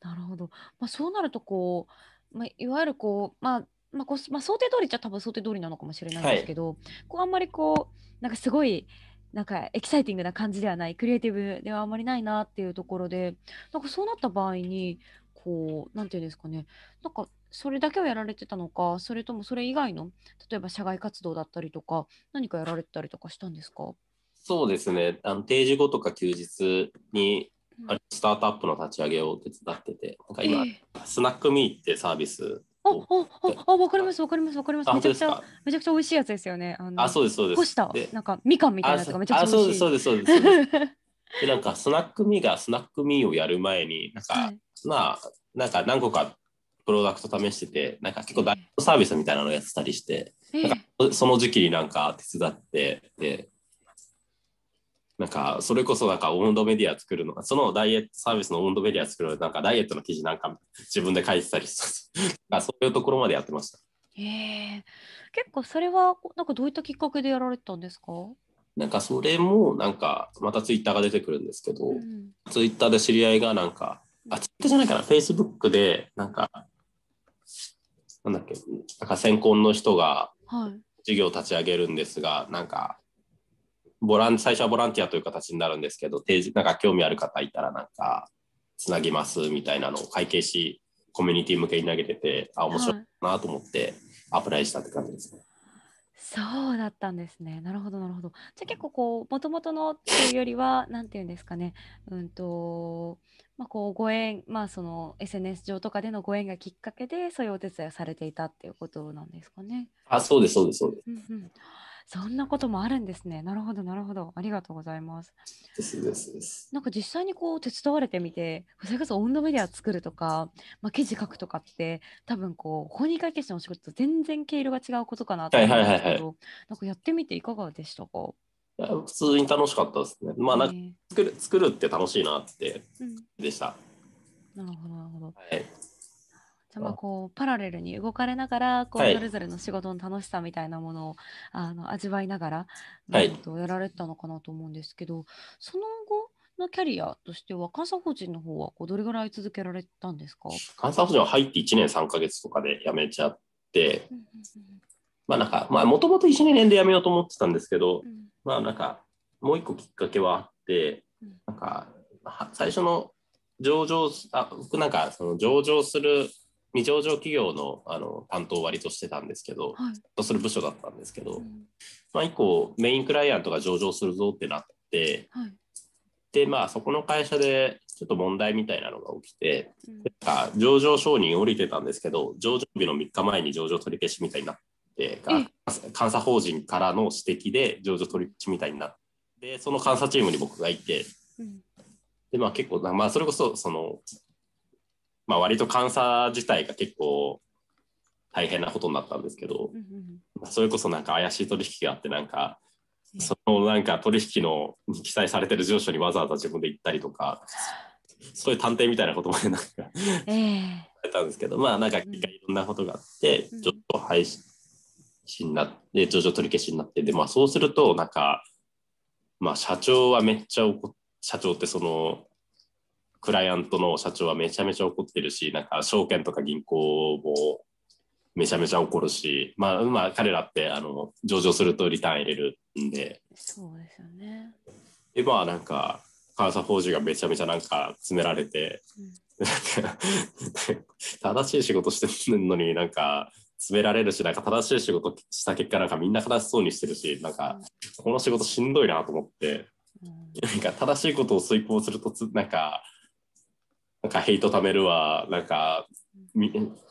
なるほど。まあ、そうなるとこう、まあ、いわゆるこう、まあまあこうまあ、想定通りじゃ多分想定通りなのかもしれないですけど、はい、こうあんまりこうなんかすごいなんかエキサイティングな感じではないクリエイティブではあんまりないなっていうところでなんかそうなった場合にこうなんていうんですかねなんかそれだけをやられてたのかそれともそれ以外の例えば社外活動だったりとか何かやられてたりとかしたんですかそうですねあの定時後とか休日にあるスタートアップの立ち上げを手伝ってて、なんか今、えー、スナックミーってサービスあ、わかります、わかります、わかります。めちゃくちゃ、めちゃくちゃ美味しいやつですよね。あそうです、そうです。した、なんかみかんみたいなやつがめちゃくちゃそうです、そうです、そうです。で、なんかスナックミーがスナックミーをやる前に、なんか、はい、まあ、なんか何個かプロダクト試してて、なんか結構ダイエットサービスみたいなのやってたりして、えー、その時期になんか手伝って、で、なんか、それこそなんか温度メディア作るの、そのダイエットサービスの温度メディア作るなんかダイエットの記事なんか自分で書いてたりした。そういうところまでやってました。ええ結構それは、なんかどういったきっかけでやられたんですかなんかそれも、なんか、またツイッターが出てくるんですけど、うん、ツイッターで知り合いがなんか、あ、ツイッターじゃないかな、フェイスブックで、なんか、なんだっけ、なんか先婚の人が、はい、事業を立ち上げるんですが、なんかボラン最初はボランティアという形になるんですけど、定時、なんか興味ある方いたらなんかつなぎますみたいなのを会計し、コミュニティ向けに投げてて、あ、面白いなと思ってアプライしたって感じですね。そうだったんですね。なるほど、なるほど。じゃあ結構こう、もともとのっていうよりは、なんて言うんですかね、うんと、まあ、こう、ご縁、まあその SNS 上とかでのご縁がきっかけで、そういうお手伝いをされていたっていうことなんですかね。あ、そうです、そうです、そうです。うんうんそんなこともあるんですね。なるほど、なるほど。ありがとうございます。ですですです。なんか実際にこう手伝われてみて、それこそ温度メディア作るとか、まあ、記事書くとかって、多分こう、本人会計士の仕事と全然毛色が違うことかなと思うんですけど、はいはいはいはい、なんかやってみていかがでしたか普通に楽しかったですね。まあ、なんか作る、えー、作るって楽しいなって、でした。うん、なるほど、なるほど。はいじゃまあこうパラレルに動かれながらこう、それぞれの仕事の楽しさみたいなものをあの味わいながら、はい、とやられたのかなと思うんですけど、その後のキャリアとしては監査法人の方はこうどれぐらい続けられたんですか監査法人は入って1年3か月とかで辞めちゃって、まあなんかまあもともと1年で辞めようと思ってたんですけど、うん、まあなんかもう一個きっかけはあって、うん、なんか最初の上場あ僕なんかその上場する未上場企業のあの担当割としてたんですけど、はい、する部署だったんですけど、うん、まあ、以降メインクライアントが上場するぞってなって、はい、でまあそこの会社でちょっと問題みたいなのが起きて、うん、なんか上場承認降りてたんですけど上場日の3日前に上場取り消しみたいになって監査法人からの指摘で上場取り消しみたいになってその監査チームに僕がいて。うんでまあ、結構、まあ、それこそそのまあ、割と監査自体が結構大変なことになったんですけど、それこそなんか怪しい取引があってなんかそのなんか取引のに記載されてる住所にわざわざ自分で行ったりとかそういう探偵みたいなことまでなんか、えー、たんですけどまあなんかいろんなことがあってちょっと廃止になって上場取り消しになってでまあそうするとなんかまあ社長はめっちゃ怒社長ってそのクライアントの社長はめちゃめちゃ怒ってるし、なんか証券とか銀行もめちゃめちゃ怒るし、まあ、まあ、彼らってあの上場するとリターン入れるんで。そうですよね。で、まあなんか、監査法人がめちゃめちゃなんか詰められて、うん、正しい仕事してるのになんか詰められるし、なんか正しい仕事した結果なんかみんな悲しそうにしてるし、なんかこの仕事しんどいなと思って、うん、なんか正しいことを遂行するとなんかなんかヘイト貯めるわ、なんか、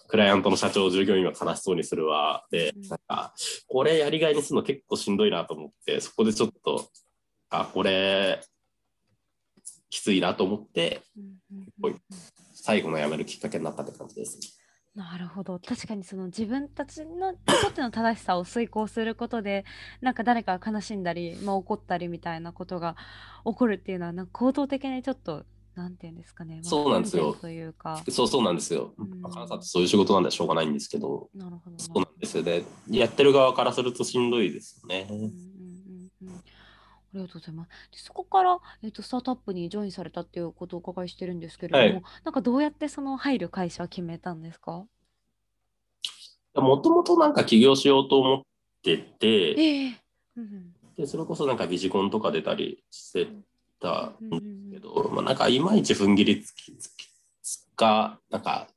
クライアントの社長、従業員は悲しそうにするわ、で、なんか、これやりがいにするの結構しんどいなと思って、そこでちょっと、あ、これ、きついなと思って、最後のやめるきっかけになったって感じです。なるほど確かにその自分たちのにとっての正しさを遂行することでなんか誰かが悲しんだり、まあ、怒ったりみたいなことが起こるっていうのはなんか行動的にちょっとなんていうんですかね、そうなんですよ。というか。そうそうなんですよ。アカンサそういう仕事なんでしょうがないんですけど、なるほどそうなんですよね。やってる側からするとしんどいですよね。うんうんうん、ありがとうございます。でそこから、えーと、スタートアップにジョインされたっていうことをお伺いしてるんですけれども、はい、なんかどうやってその入る会社決めたんですかもともとなんか起業しようと思ってて、えーうん、でそれこそなんかビジコンとか出たりしてたんですけど、まあ、なんかいまいち踏ん切りつきつきつかなんか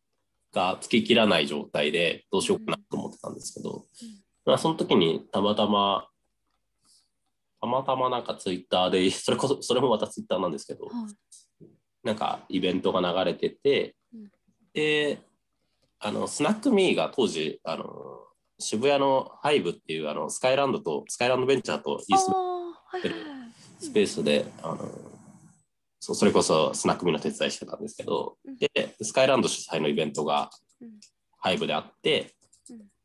がつききらない状態でどうしようかなと思ってたんですけど、まあ、その時にたまたまたまたまなんかツイッターで それこそそれもまたツイッターなんですけど、なんかイベントが流れてて、であのスナックミーが当時あの渋谷のハイブっていうあのスカイランドとスカイランドベンチャーとイーストてるスペースで、あのそうそれこそスナックミの手伝いしてたんですけど、でスカイランド主催のイベントがハイブであって、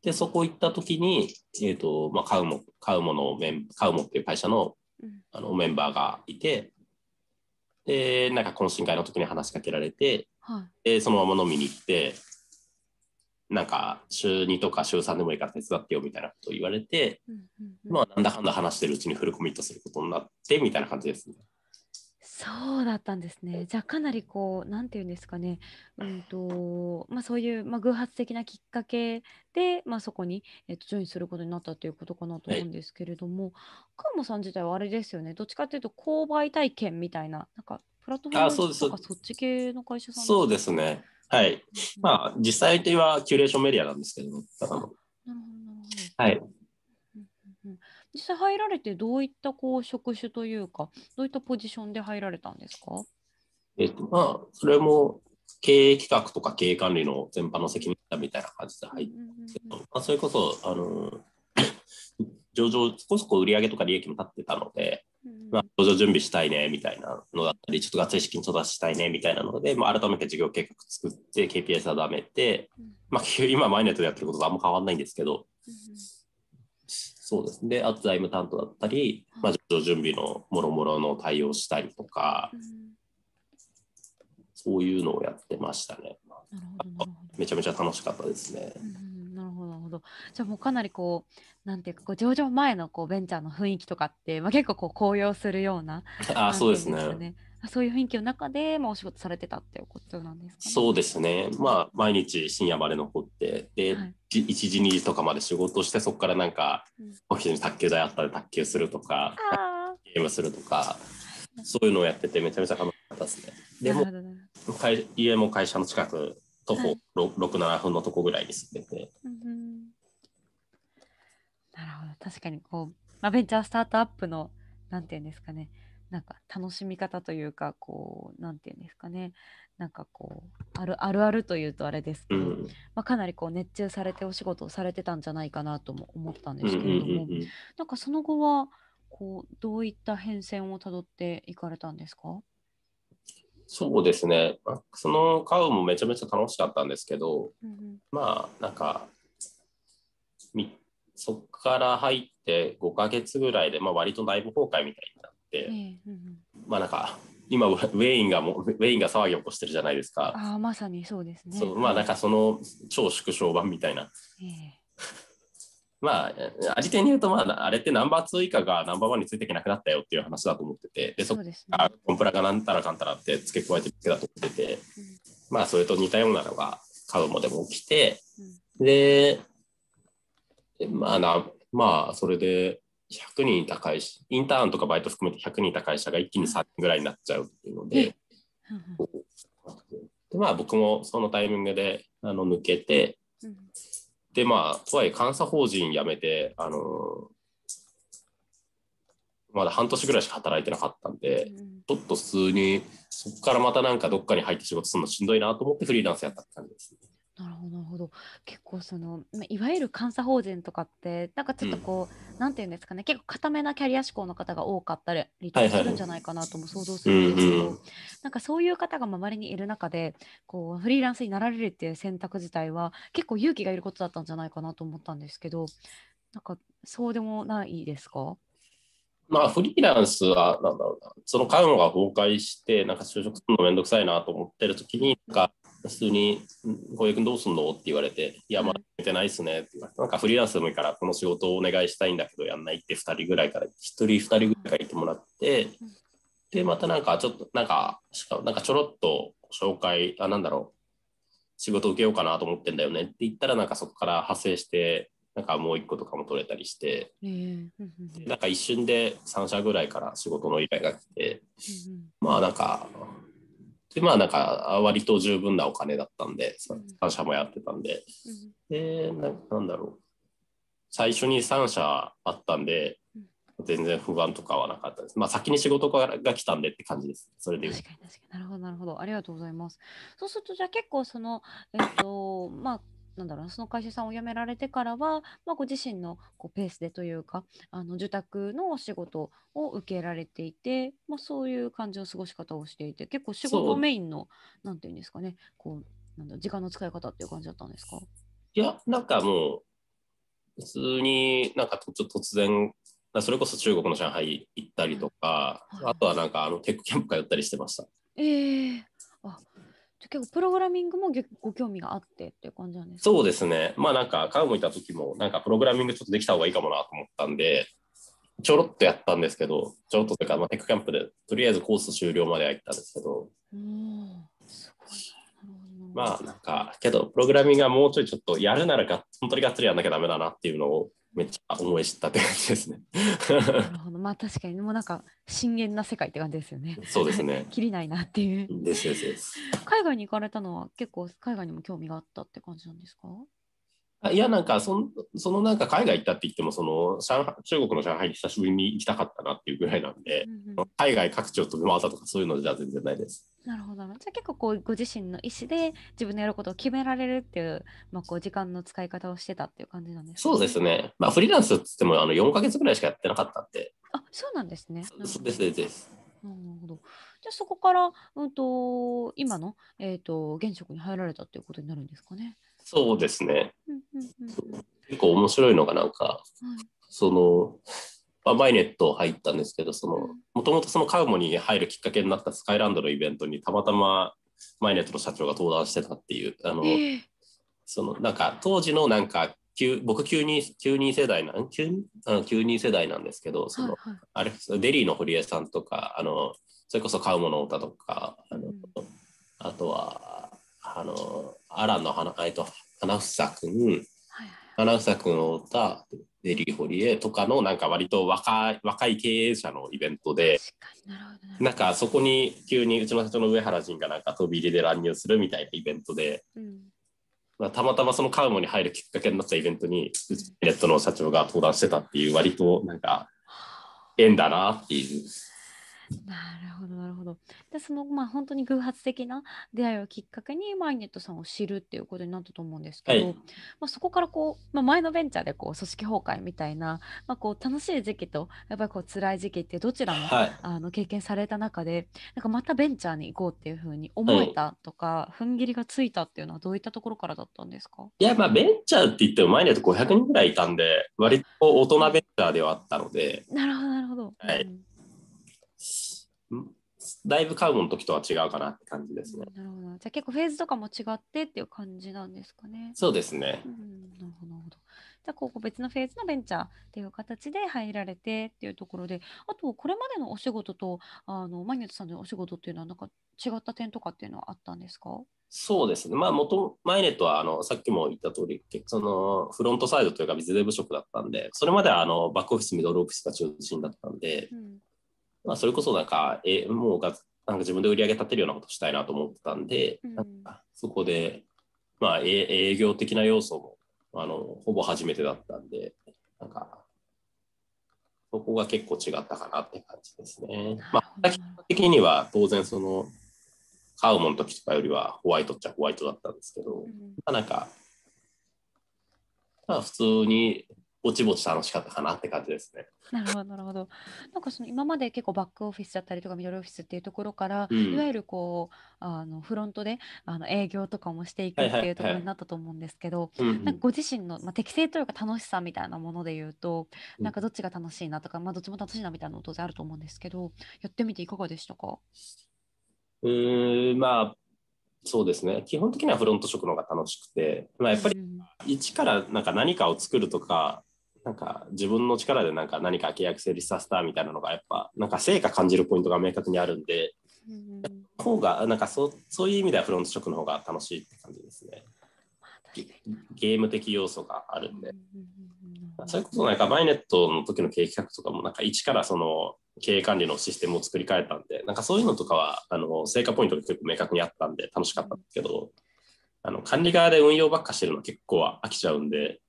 でそこ行った時に、えーとまあ、カウモ買うものメン買うもっていう会社のあのメンバーがいてでなんか懇親会の時に話しかけられて、はい、でそのまま飲みに行ってなんか週2とか週3でもいいから手伝ってよみたいなことを言われて、まあなんだかんだ話してるうちにフルコミットすることになってみたいな感じですね。そうだったんですね。じゃあかなりこう何て言うんですかね、うんとまあ、そういう、まあ、偶発的なきっかけで、まあ、そこに、えっと、ジョインすることになったということかなと思うんですけれども、カーモさん自体はあれですよねどっちかっていうと購買体験みたいななんかプラットフォームとかそっち系の会社さん、ね、そうですね。はい。まあ、実際はキュレーションメディアなんですけど、ただの。はい。実際入られてどういったこう職種というか、どういったポジションで入られたんですかえっ、と、まあ、それも経営企画とか経営管理の全般の責任者みたいな感じで入ったんうん、まあ、それこそ、あの 上場、そこそこ売上とか利益も立ってたので、上場準備したいねみたいなのだったり、ちょっとがっ資金調達したいねみたいなので、まあ、改めて事業計画作って、KPI 定めて、まあ、今、マイネットでやってることとあんま変わらないんですけど、そうですね、あと財務担当だったり、まあ、上場準備のもろもろの対応したりとか、そういうのをやってましたね。めちゃめちゃ楽しかったですね。うんほど。じゃあもうかなりこう、なんていうか、こう上場前のこうベンチャーの雰囲気とかって、まあ、結構こう高揚するような。あ、そうですね。そういう雰囲気の中で、まあ、お仕事されてたっていうことなんですか、ね、そうですね。まあ、毎日深夜まで残って、で、はい、1時、2時とかまで仕事して、そこからなんか、おフに卓球台あったら卓球するとか、ゲームするとか、そういうのをやってて、めちゃめちゃ楽しかったですね。でも、家も会社の近く、徒歩6、はい、7分のとこぐらいに住んでて、うんなるほど確かにこう、アベンチャースタートアップの何て言うんですかねなんか楽しみ方というかこう何て言うんですかねなんかこうあるあるあるというとあれですけど、うん、まあ、かなりこう熱中されてお仕事をされてたんじゃないかなとも思ったんですけれども、うんうん、なんかその後はこうどういった変遷をたどっていかれたんですかそうですね、まあ、その顔もめちゃめちゃ楽しかったんですけど、うんうん、まあなんかそこから入って5ヶ月ぐらいで、まあ、割と内部崩壊みたいになって、えーうん、まあなんか今ウェインがもウェインが騒ぎ起こしてるじゃないですかあまさにそうですねまあなんかその超縮小版みたいな、えー、まあ味点に言うとまああれってナンバー2以下がナンバー1についていけなくなったよっていう話だと思っててでそこからコンプラがなんたらかんたらって付け加えてるだと思ってて、うん、まあそれと似たようなのがカもでも起きて、うん、でまあな、まあ、それで100人いた会社、インターンとかバイト含めて100人いた会社が一気に3人ぐらいになっちゃうっていうので、でまあ、僕もそのタイミングであの抜けて、で、まあ、とはいえ監査法人辞めて、あのまだ半年ぐらいしか働いてなかったんで、ちょっと普通にそこからまたなんかどっかに入って仕事するのしんどいなと思ってフリーランスやったって感じですね。なるほどなるほど結構そのいわゆる監査法人とかってなんかちょっとこう、うん、なんて言うんですかね結構固めなキャリア志向の方が多かったりするんじゃないかなとも想像するんですけど、はいはい、なんかそういう方が周りにいる中でこうフリーランスになられるっていう選択自体は結構勇気がいることだったんじゃないかなと思ったんですけどなんかそうでもないですかまあ、フリーランスは、なんだろうな、その看護が崩壊して、なんか就職するのめんどくさいなと思ってる時に、なんか、普通に「小平君どうすんの?」って言われて「いやまだ寝てないっすね」って言われて「なんかフリーランスでもいいからこの仕事をお願いしたいんだけどやんない」って2人ぐらいから1人2人ぐらいから言ってもらってでまたなんかちょっとなんかしかもなんかちょろっと紹介あなんだろう仕事受けようかなと思ってんだよねって言ったらなんかそこから派生してなんかもう1個とかも取れたりして、なんか一瞬で3社ぐらいから仕事の依頼が来て、まあなんかでまあなんか割と十分なお金だったんで3社もやってたんで、でなんだろう最初に3社あったんで全然不安とかはなかったです。まあ先に仕事が来たんでって感じです。それで確かに確かになるほどなるほどありがとうございます。そうするとじゃあ結構そのえっ、とまあなんだろうその会社さんを辞められてからは、まあ、ご自身のこうペースでというかあの受託のお仕事を受けられていて、まあ、そういう感じの過ごし方をしていて結構仕事メインのなんていうんですかねこうなんだ時間の使い方っていう感じだったんですかいやなんかもう普通になんかちょっと突然それこそ中国の上海行ったりとか、はい、あとはなんかあのテックキャンプ通ったりしてました。ええー結構プログラミングもご興味があってっていう感じなんですか、ね、そうですね。まあなんか、カウもいた時も、なんかプログラミングちょっとできた方がいいかもなと思ったんで、ちょろっとやったんですけど、ちょろっとというか、まあ、テックキャンプでとりあえずコース終了までは行ったんですけど、うんまあなんか、けど、プログラミングはもうちょいちょっとやるならが、本当にがっつりやんなきゃだめだなっていうのをめっちゃ思い知ったって感じですね。なるほどまあ確かにもうなんか深淵な世界って感じですよね。そうですね。き りないなっていう。ですですです。海外に行かれたのは結構海外にも興味があったって感じなんですかいや、なんかそ、そのなんか海外行ったって言っても、その上海、中国の上海に久しぶりに行きたかったなっていうぐらいなんで、うんうん、海外各地を飛び回ったとかそういうのじゃ全然ないです。なるほど。じゃあ結構こう、ご自身の意思で自分のやることを決められるっていう、まあこう、時間の使い方をしてたっていう感じなんですか、ね、そうですね。まあフリーランスって言っても、あの、4か月ぐらいしかやってなかったんで。あ、そうなんですね。そうです、です。なるほど。じゃあそこから、うんと、今の、えっ、ー、と、現職に入られたっていうことになるんですかね。そうですね。結構面白いのがなんか、はい、その、まあ、マイネット入ったんですけどもともとそのカウモに入るきっかけになったスカイランドのイベントにたまたまマイネットの社長が登壇してたっていうあの、えー、そのなんか当時のなんか僕92世代なん92世代なんですけどその、はいはい、あれデリーの堀江さんとかあのそれこそ「買うもの歌」とかあの、うん、あとはあのアランの花,、えっと、花房くん、花房くんを歌デリー・ホリエとかのなんか割と若い若い経営者のイベントでなんかそこに急にうちの社長の上原仁がなんか飛び入りで乱入するみたいなイベントで、うん、まあ、たまたまそのカウモに入るきっかけになったイベントにネットの社長が登壇してたっていう割となんか縁だなっていう。なるほどなるほど。でそのまあ本当に偶発的な出会いをきっかけにマイネットさんを知るっていうことになったと思うんですけど、はい、まあ、そこからこう、まあ、前のベンチャーでこう組織崩壊みたいな、まあ、こう楽しい時期とやっぱりこう辛い時期ってどちらも、はい、あの経験された中でなんかまたベンチャーに行こうっていうふうに思えたとか、はい、踏ん切りがついたっていうのはどういったところからだったんですかいやまあベンチャーって言ってもマイネット500人ぐらいいたんで割と大人ベンチャーではあったので。なるほどなるほど。はい、だいぶカウの時とは違うかなって感じですね。なるほど。じゃあ結構フェーズとかも違ってっていう感じなんですかね。そうですね。うん、なるほど。じゃあここ別のフェーズのベンチャーっていう形で入られてっていうところで、あとこれまでのお仕事とあのマニュートさんのお仕事っていうのはなんか違った点とかっていうのはあったんですか？そうですね、まあ元、マイネットはあのさっきも言った通り、そのフロントサイドというか、ビズデブ職だったんで、それまではあのバックオフィス、ミドルオフィスが中心だったんで、うん、まあ、それこそなんか、えもうがなんか自分で売り上げ立てるようなことしたいなと思ってたんで、うん、んそこで、まあ、営業的な要素もあのほぼ初めてだったんで、なんかそこが結構違ったかなって感じですね。まあ、的には当然その買うもの時とかよりはホワイトっちゃホワイトだったんですけど、うん、なんか、まあ、普通にぼちぼち楽しかったかなって感じですね。なるほどなるほど。なんかその今まで結構バックオフィスだったりとかミドルオフィスっていうところから、うん、いわゆるこうあのフロントであの営業とかもしていくっていうところになったと思うんですけど、なんかご自身の、まあ、適性というか楽しさみたいなもので言うと、なんかどっちが楽しいなとか、まあ、どっちも楽しいなみたいなの当然あると思うんですけどやってみていかがでしたかうんまあそうですね基本的にはフロント職の方が楽しくて、まあ、やっぱり一からなんか何かを作るとかなんか自分の力でなんか何か契約成立させたみたいなのがやっぱなんか成果感じるポイントが明確にあるんで、うん、方がなんかそそういう意味ではフロント職の方が楽しいって感じですね。ゲーム的要素があるんで、うん、それこそなんかマイネットの時の経営企画とかもなんか一からその経営管理のシステムを作り変えたんでなんかそういうのとかはあの成果ポイントが結構明確にあったんで楽しかったんですけど、うん、あの管理側で運用ばっかしてるの結構飽きちゃうんで。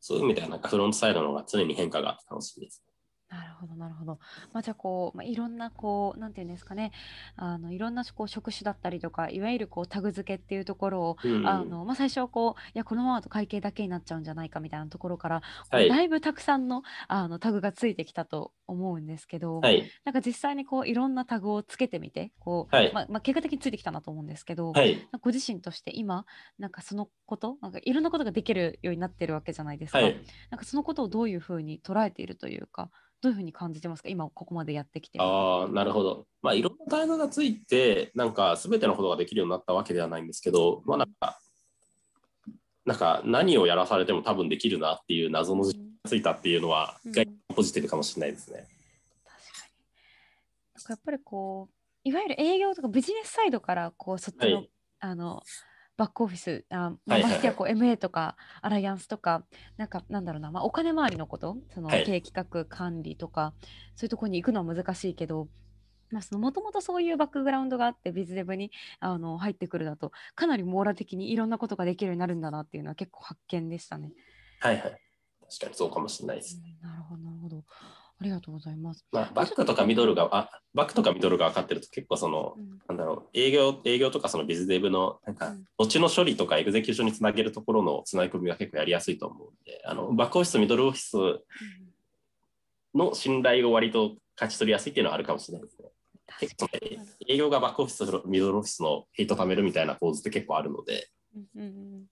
そういう意味ではなんかフロントサイドの方が常に変化が楽しいです。なるほど、なるほど。まあ、じゃあ、こう、まあ、いろんな、こう、なんていうんですかね。あの、いろんな、こう、職種だったりとか、いわゆる、こう、タグ付けっていうところを、うんあの、まあ、最初、こう、いや、このままだと会計だけになっちゃうんじゃないかみたいなところから。はこだい。ぶたくさんの、あの、タグがついてきたと思うんですけど。はい。なんか、実際に、こう、いろんなタグをつけてみて、こはう、い。まあ、まあ、結果的についてきたなと思うんですけど。はい。ご自身として、今、なんか、そのこと、なんか、いろんなことができるようになってるわけじゃないですはか。い。なんか、そのことをどういうふうに捉えているというか。どういうふうに感じてますか今ここまでやってきてああなるほどまあいろんな態度がついてなんか全てのことができるようになったわけではないんですけどまあなんかなんか何をやらされても多分できるなっていう謎のついたっていうのは、意外ポジティブかもしれないですね。確かになんかやっぱりこういわゆる営業とかビジネスサイドからこうそっちのはい、あのバックオフィスあ、まあ、ましてやこう MA とかアライアンスとかなんかなんだろうな、まあ、お金回りのことその経営企画管理とか、そういうところに行くのは難しいけどもともとそういうバックグラウンドがあってビズデブにあの入ってくるだとかなり網羅的にいろんなことができるようになるんだなっていうのは結構発見でしたね。はいはい確かにそうかもしれないです、ね、なるほどなるほど。ありがとうございます。まあ、バックとかミドルが、あバックとかミドルが分かってると結構その、うん、なんだろう、営業、営業とかそのビズデブの、なんか、地の処理とかエグゼキューションにつなげるところのつなぎ込みが結構やりやすいと思うんで、あの、バックオフィス、ミドルオフィスの信頼を割と勝ち取りやすいっていうのはあるかもしれないですね。営業がバックオフィスとミドルオフィスのヘイト貯めるみたいな構図って結構あるので。うんうん、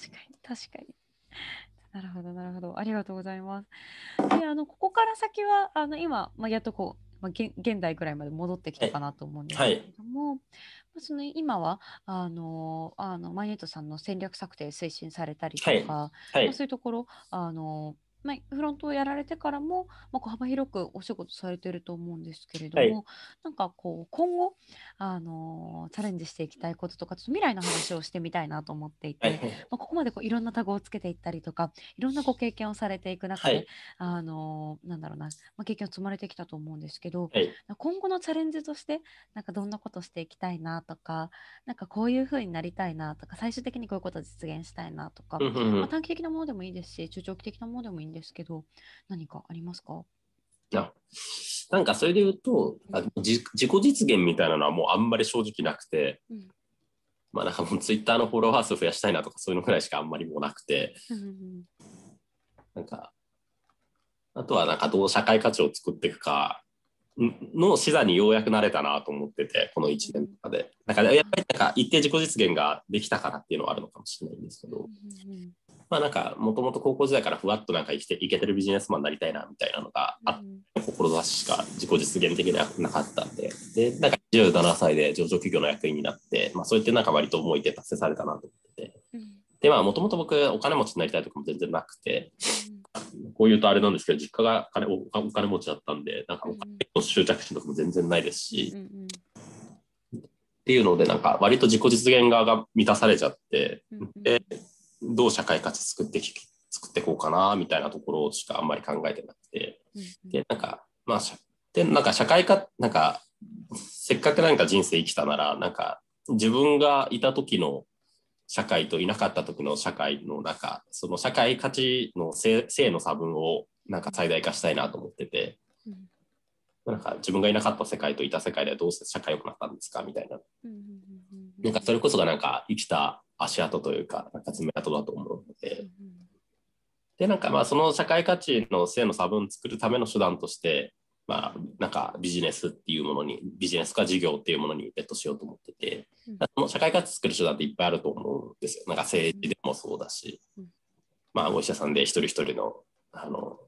確かに、確かに。なるほどなるほどありがとうございます。であのここから先はあの今、まあ、やっとこう、まあ、現代ぐらいまで戻ってきたかなと思うんですけれども、はい、その今はあのあのマイネットさんの戦略策定推進されたりとか、はいはい、まそういうところあのまあ、フロントをやられてからも、まあ、幅広くお仕事されてると思うんですけれども、はい、なんかこう今後、あのー、チャレンジしていきたいこととかちょっと未来の話をしてみたいなと思っていて、はい、まあ、ここまでこういろんなタグをつけていったりとかいろんなご経験をされていく中で、はい、あのー、なんだろうな、まあ、経験を積まれてきたと思うんですけど、今後のチャレンジとしてなんかどんなことしていきたいなとかなんかこういうふうになりたいなとか最終的にこういうことを実現したいなとか、まあ、短期的なものでもいいですし中長期的なものでもいいんですけど、何かありますかあなんかそれで言うと、あ自己実現みたいなのはもうあんまり正直なくて、うん、まあなんかもうツイッターのフォロワー数増やしたいなとかそういうのぐらいしかあんまりもうなくて、うん、なんかあとはなんかどう社会価値を作っていくかの視座にようやくなれたなと思っててこの1年とかで、うなんかやっぱりなんか一定自己実現ができたからっていうのはあるのかもしれないんですけど、うんまあなんかもともと高校時代からふわっとなんか生きていけてるビジネスマンになりたいなみたいなのがあって、志しか自己実現的ではなかったんで、で、なんか17歳で上場企業の役員になって、まあそうやってなんか割と思い出達成されたなと思ってて、で、まあもともと僕お金持ちになりたいとかも全然なくて、こういうとあれなんですけど、実家が金おお金持ちだったんで、なんかお金の執着心とかも全然ないですし、っていうので、なんか割と自己実現側が満たされちゃって、でどう社会価値作ってき作っていこうかなみたいなところしかあんまり考えてなくて、でなんかまあでなんか社会かなんかせっかくなんか人生生きたならなんか自分がいた時の社会といなかった時の社会の中その社会価値の性の差分をなんか最大化したいなと思ってて、うん、なんか自分がいなかった世界といた世界ではどうして社会良くなったんですかみたいな、うん、なんかそれこそがなんか生きた足跡というか、なんか爪痕だと思うので、で、なんかまあその社会価値の性の差分を作るための手段として、まあ、なんかビジネスっていうものに、ビジネスか事業っていうものにベットしようと思ってて、うん、社会価値作る手段っていっぱいあると思うんですよ。なんか政治でもそうだし、うん、まあ、お医者さんで一人一人の、あの、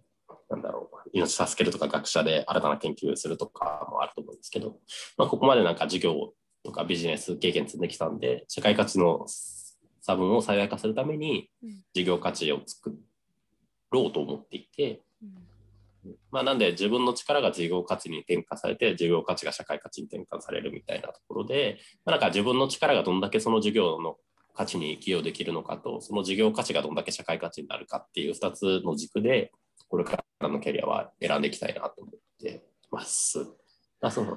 なんだろう、命助けるとか学者で新たな研究するとかもあると思うんですけど、まあ、ここまでなんか事業とかビジネス経験積んできたんで、社会価値の差分を最大化するために事業価値を作ろうと思っていて、まあ、なんで自分の力が事業価値に転化されて事業価値が社会価値に転換されるみたいなところで、まあ、なんか自分の力がどんだけその事業の価値に寄与できるのかとその事業価値がどんだけ社会価値になるかっていう2つの軸でこれからのキャリアは選んでいきたいなと思ってます。まあ、その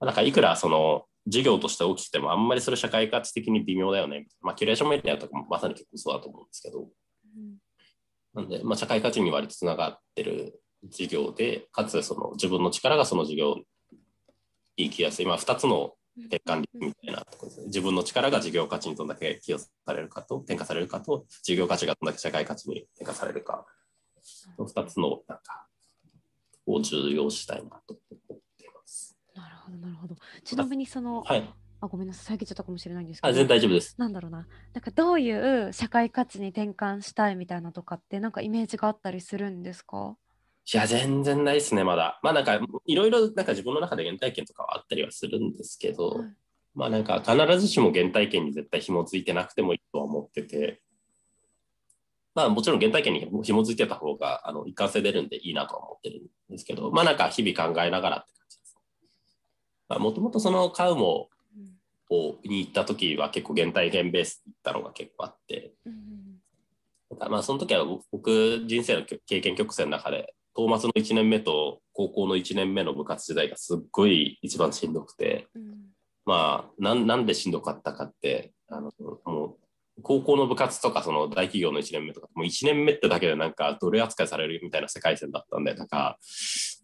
なんかいくらその事業として起きてもあんまりそれ社会価値的に微妙だよねまあ、キュレーションメディアとかもまさに結構そうだと思うんですけど、なんで、まあ、社会価値に割とつながってる事業でかつその自分の力がその事業に生きやすい、まあ、2つの転換みたいなところですね自分の力が事業価値にどんだけ寄与されるかと転嫁されるかと事業価値がどんだけ社会価値に転嫁されるかの2つのなんかを重要したいなと思ってどなるほど。ちなみにその、はい、あごめんなさい下げちゃったかもしれないんですけど、全然大丈夫です。なんだろうな、なんかどういう社会価値に転換したいみたいなとかってなんかイメージがあったりするんですか？いや全然ないですねまだ。まあなんかいろいろなんか自分の中で原体験とかはあったりはするんですけど、はい、まあなんか必ずしも原体験に絶対紐付いてなくてもいいとは思ってて。まあ、もちろん原体験に紐付いてた方があの一貫性出るんでいいなと思ってるんですけど、まあ、なんか日々考えながらってもともとそのカウモをに行った時は結構原体験ベースに行ったのが結構あって、だからまあその時は僕人生の経験曲線の中でトーマスの1年目と高校の1年目の部活時代がすっごい一番しんどくて、まあなんでしんどかったかってあのもう高校の部活とかその大企業の1年目とかもう1年目ってだけでなんか奴隷扱いされるみたいな世界線だったんでなんか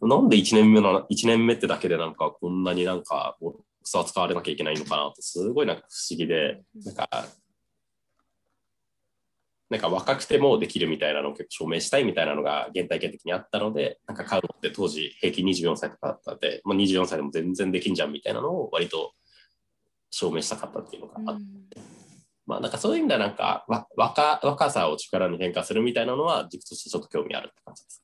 なんで1年目の1年目ってだけでなんかこんなになんかボうクス扱われなきゃいけないのかなってすごいなんか不思議でなんかなんか若くてもできるみたいなのを結構証明したいみたいなのが現体験的にあったので、なんか買うのって当時平均24歳とかだったんで、まあ、24歳でも全然できんじゃんみたいなのを割と証明したかったっていうのがあって。うんまあなんかそういう意味ではなんか若若さを力に変化するみたいなのは軸としてちょっと興味あるって感じです。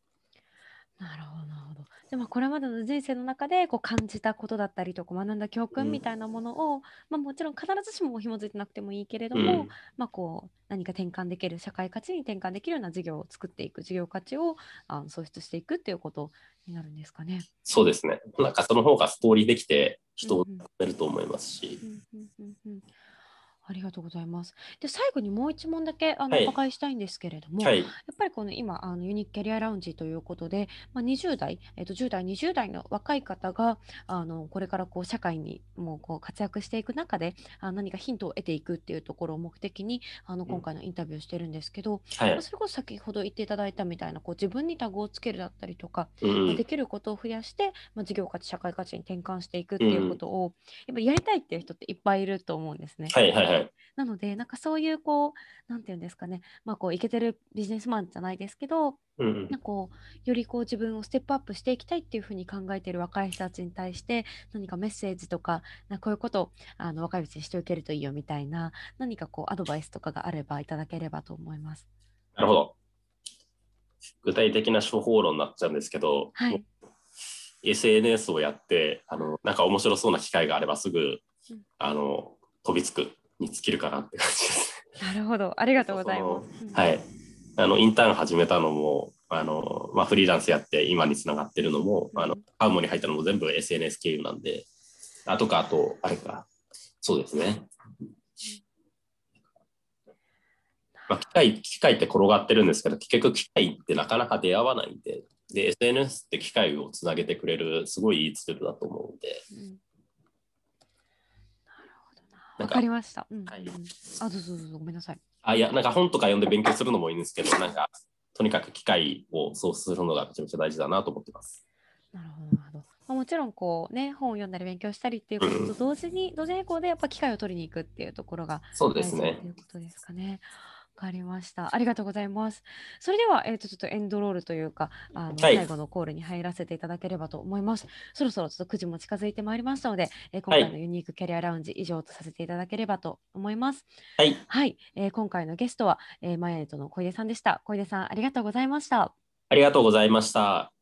なるほどなるほど。でもこれまでの人生の中でこう感じたことだったりとか学んだ教訓みたいなものを、うん、まあ、もちろん必ずしも紐づいてなくてもいいけれども、うん、まあ、こう何か転換できる社会価値に転換できるような事業を作っていく事業価値をあの創出していくっていうことになるんですかね。そうですねなんかその方がストーリーできて人をめると思いますし。ううううんんんんありがとうございます。で最後にもう1問だけあの、はいお伺いしたいんですけれども、はいやっぱりこの今あのユニークキャリアラウンジということで、まあ、20代、えっと10代20代の若い方があのこれからこう社会にもうこう活躍していく中であ何かヒントを得ていくっていうところを目的にあの今回のインタビューをしてるんですけど、はまあそれこそ先ほど言っていただいたみたいなこう自分にタグをつけるだったりとか、うまあできることを増やして、まあ、事業価値社会価値に転換していくっていうことを、やっぱりやりたいっていう人っていっぱいいると思うんですね。はいはいはい、なのでなんかそういうこうなんていうんですかねまあこういけてるビジネスマンじゃないですけど、うん、なんかこうよりこう自分をステップアップしていきたいっていうふうに考えている若い人たちに対して何かメッセージとかなこういうことをあの若いうちにしておけるといいよみたいな何かこうアドバイスとかがあればいただければと思います。なるほど具体的な処方論になっちゃうんですけど、はい、SNS をやってあのなんか面白そうな機会があればすぐ、あの飛びつくに尽きるかなって感じですね。なるほど、ありがとうございます。はい。あのインターン始めたのも、あのまあ、フリーランスやって今につながってるのも、あのハーモに入ったのも全部 SNS 経由なんで、あとか、あと、あれか、そうですね。まあ、機械機械って転がってるんですけど、結局機械ってなかなか出会わないんで、で SNS って機械をつなげてくれるすごいいいツールだと思うんで、わかりました。うん、はい、あ、どうぞどうぞ、ごめんなさい。あ、いや、なんか本とか読んで勉強するのもいいんですけど、なんか、とにかく機会をそうするのがめちゃめちゃ大事だなと思ってます。なるほど、なるほど。まあ、もちろんこうね本を読んだり勉強したりっていうことと同時に、同時並行でやっぱ機会を取りに行くっていうところがそうですね、ということですかね。わかりました。ありがとうございます。それでは、えっ、ー、と、ちょっとエンドロールというか、あの、はい、最後のコールに入らせていただければと思います。そろそろちょっと9時も近づいてまいりましたので、えー、今回のユニークキャリアラウンジ以上とさせていただければと思います。はい。はい、えー、今回のゲストは、えー、マヤネとの小出さんでした。小出さん、ありがとうございました。ありがとうございました。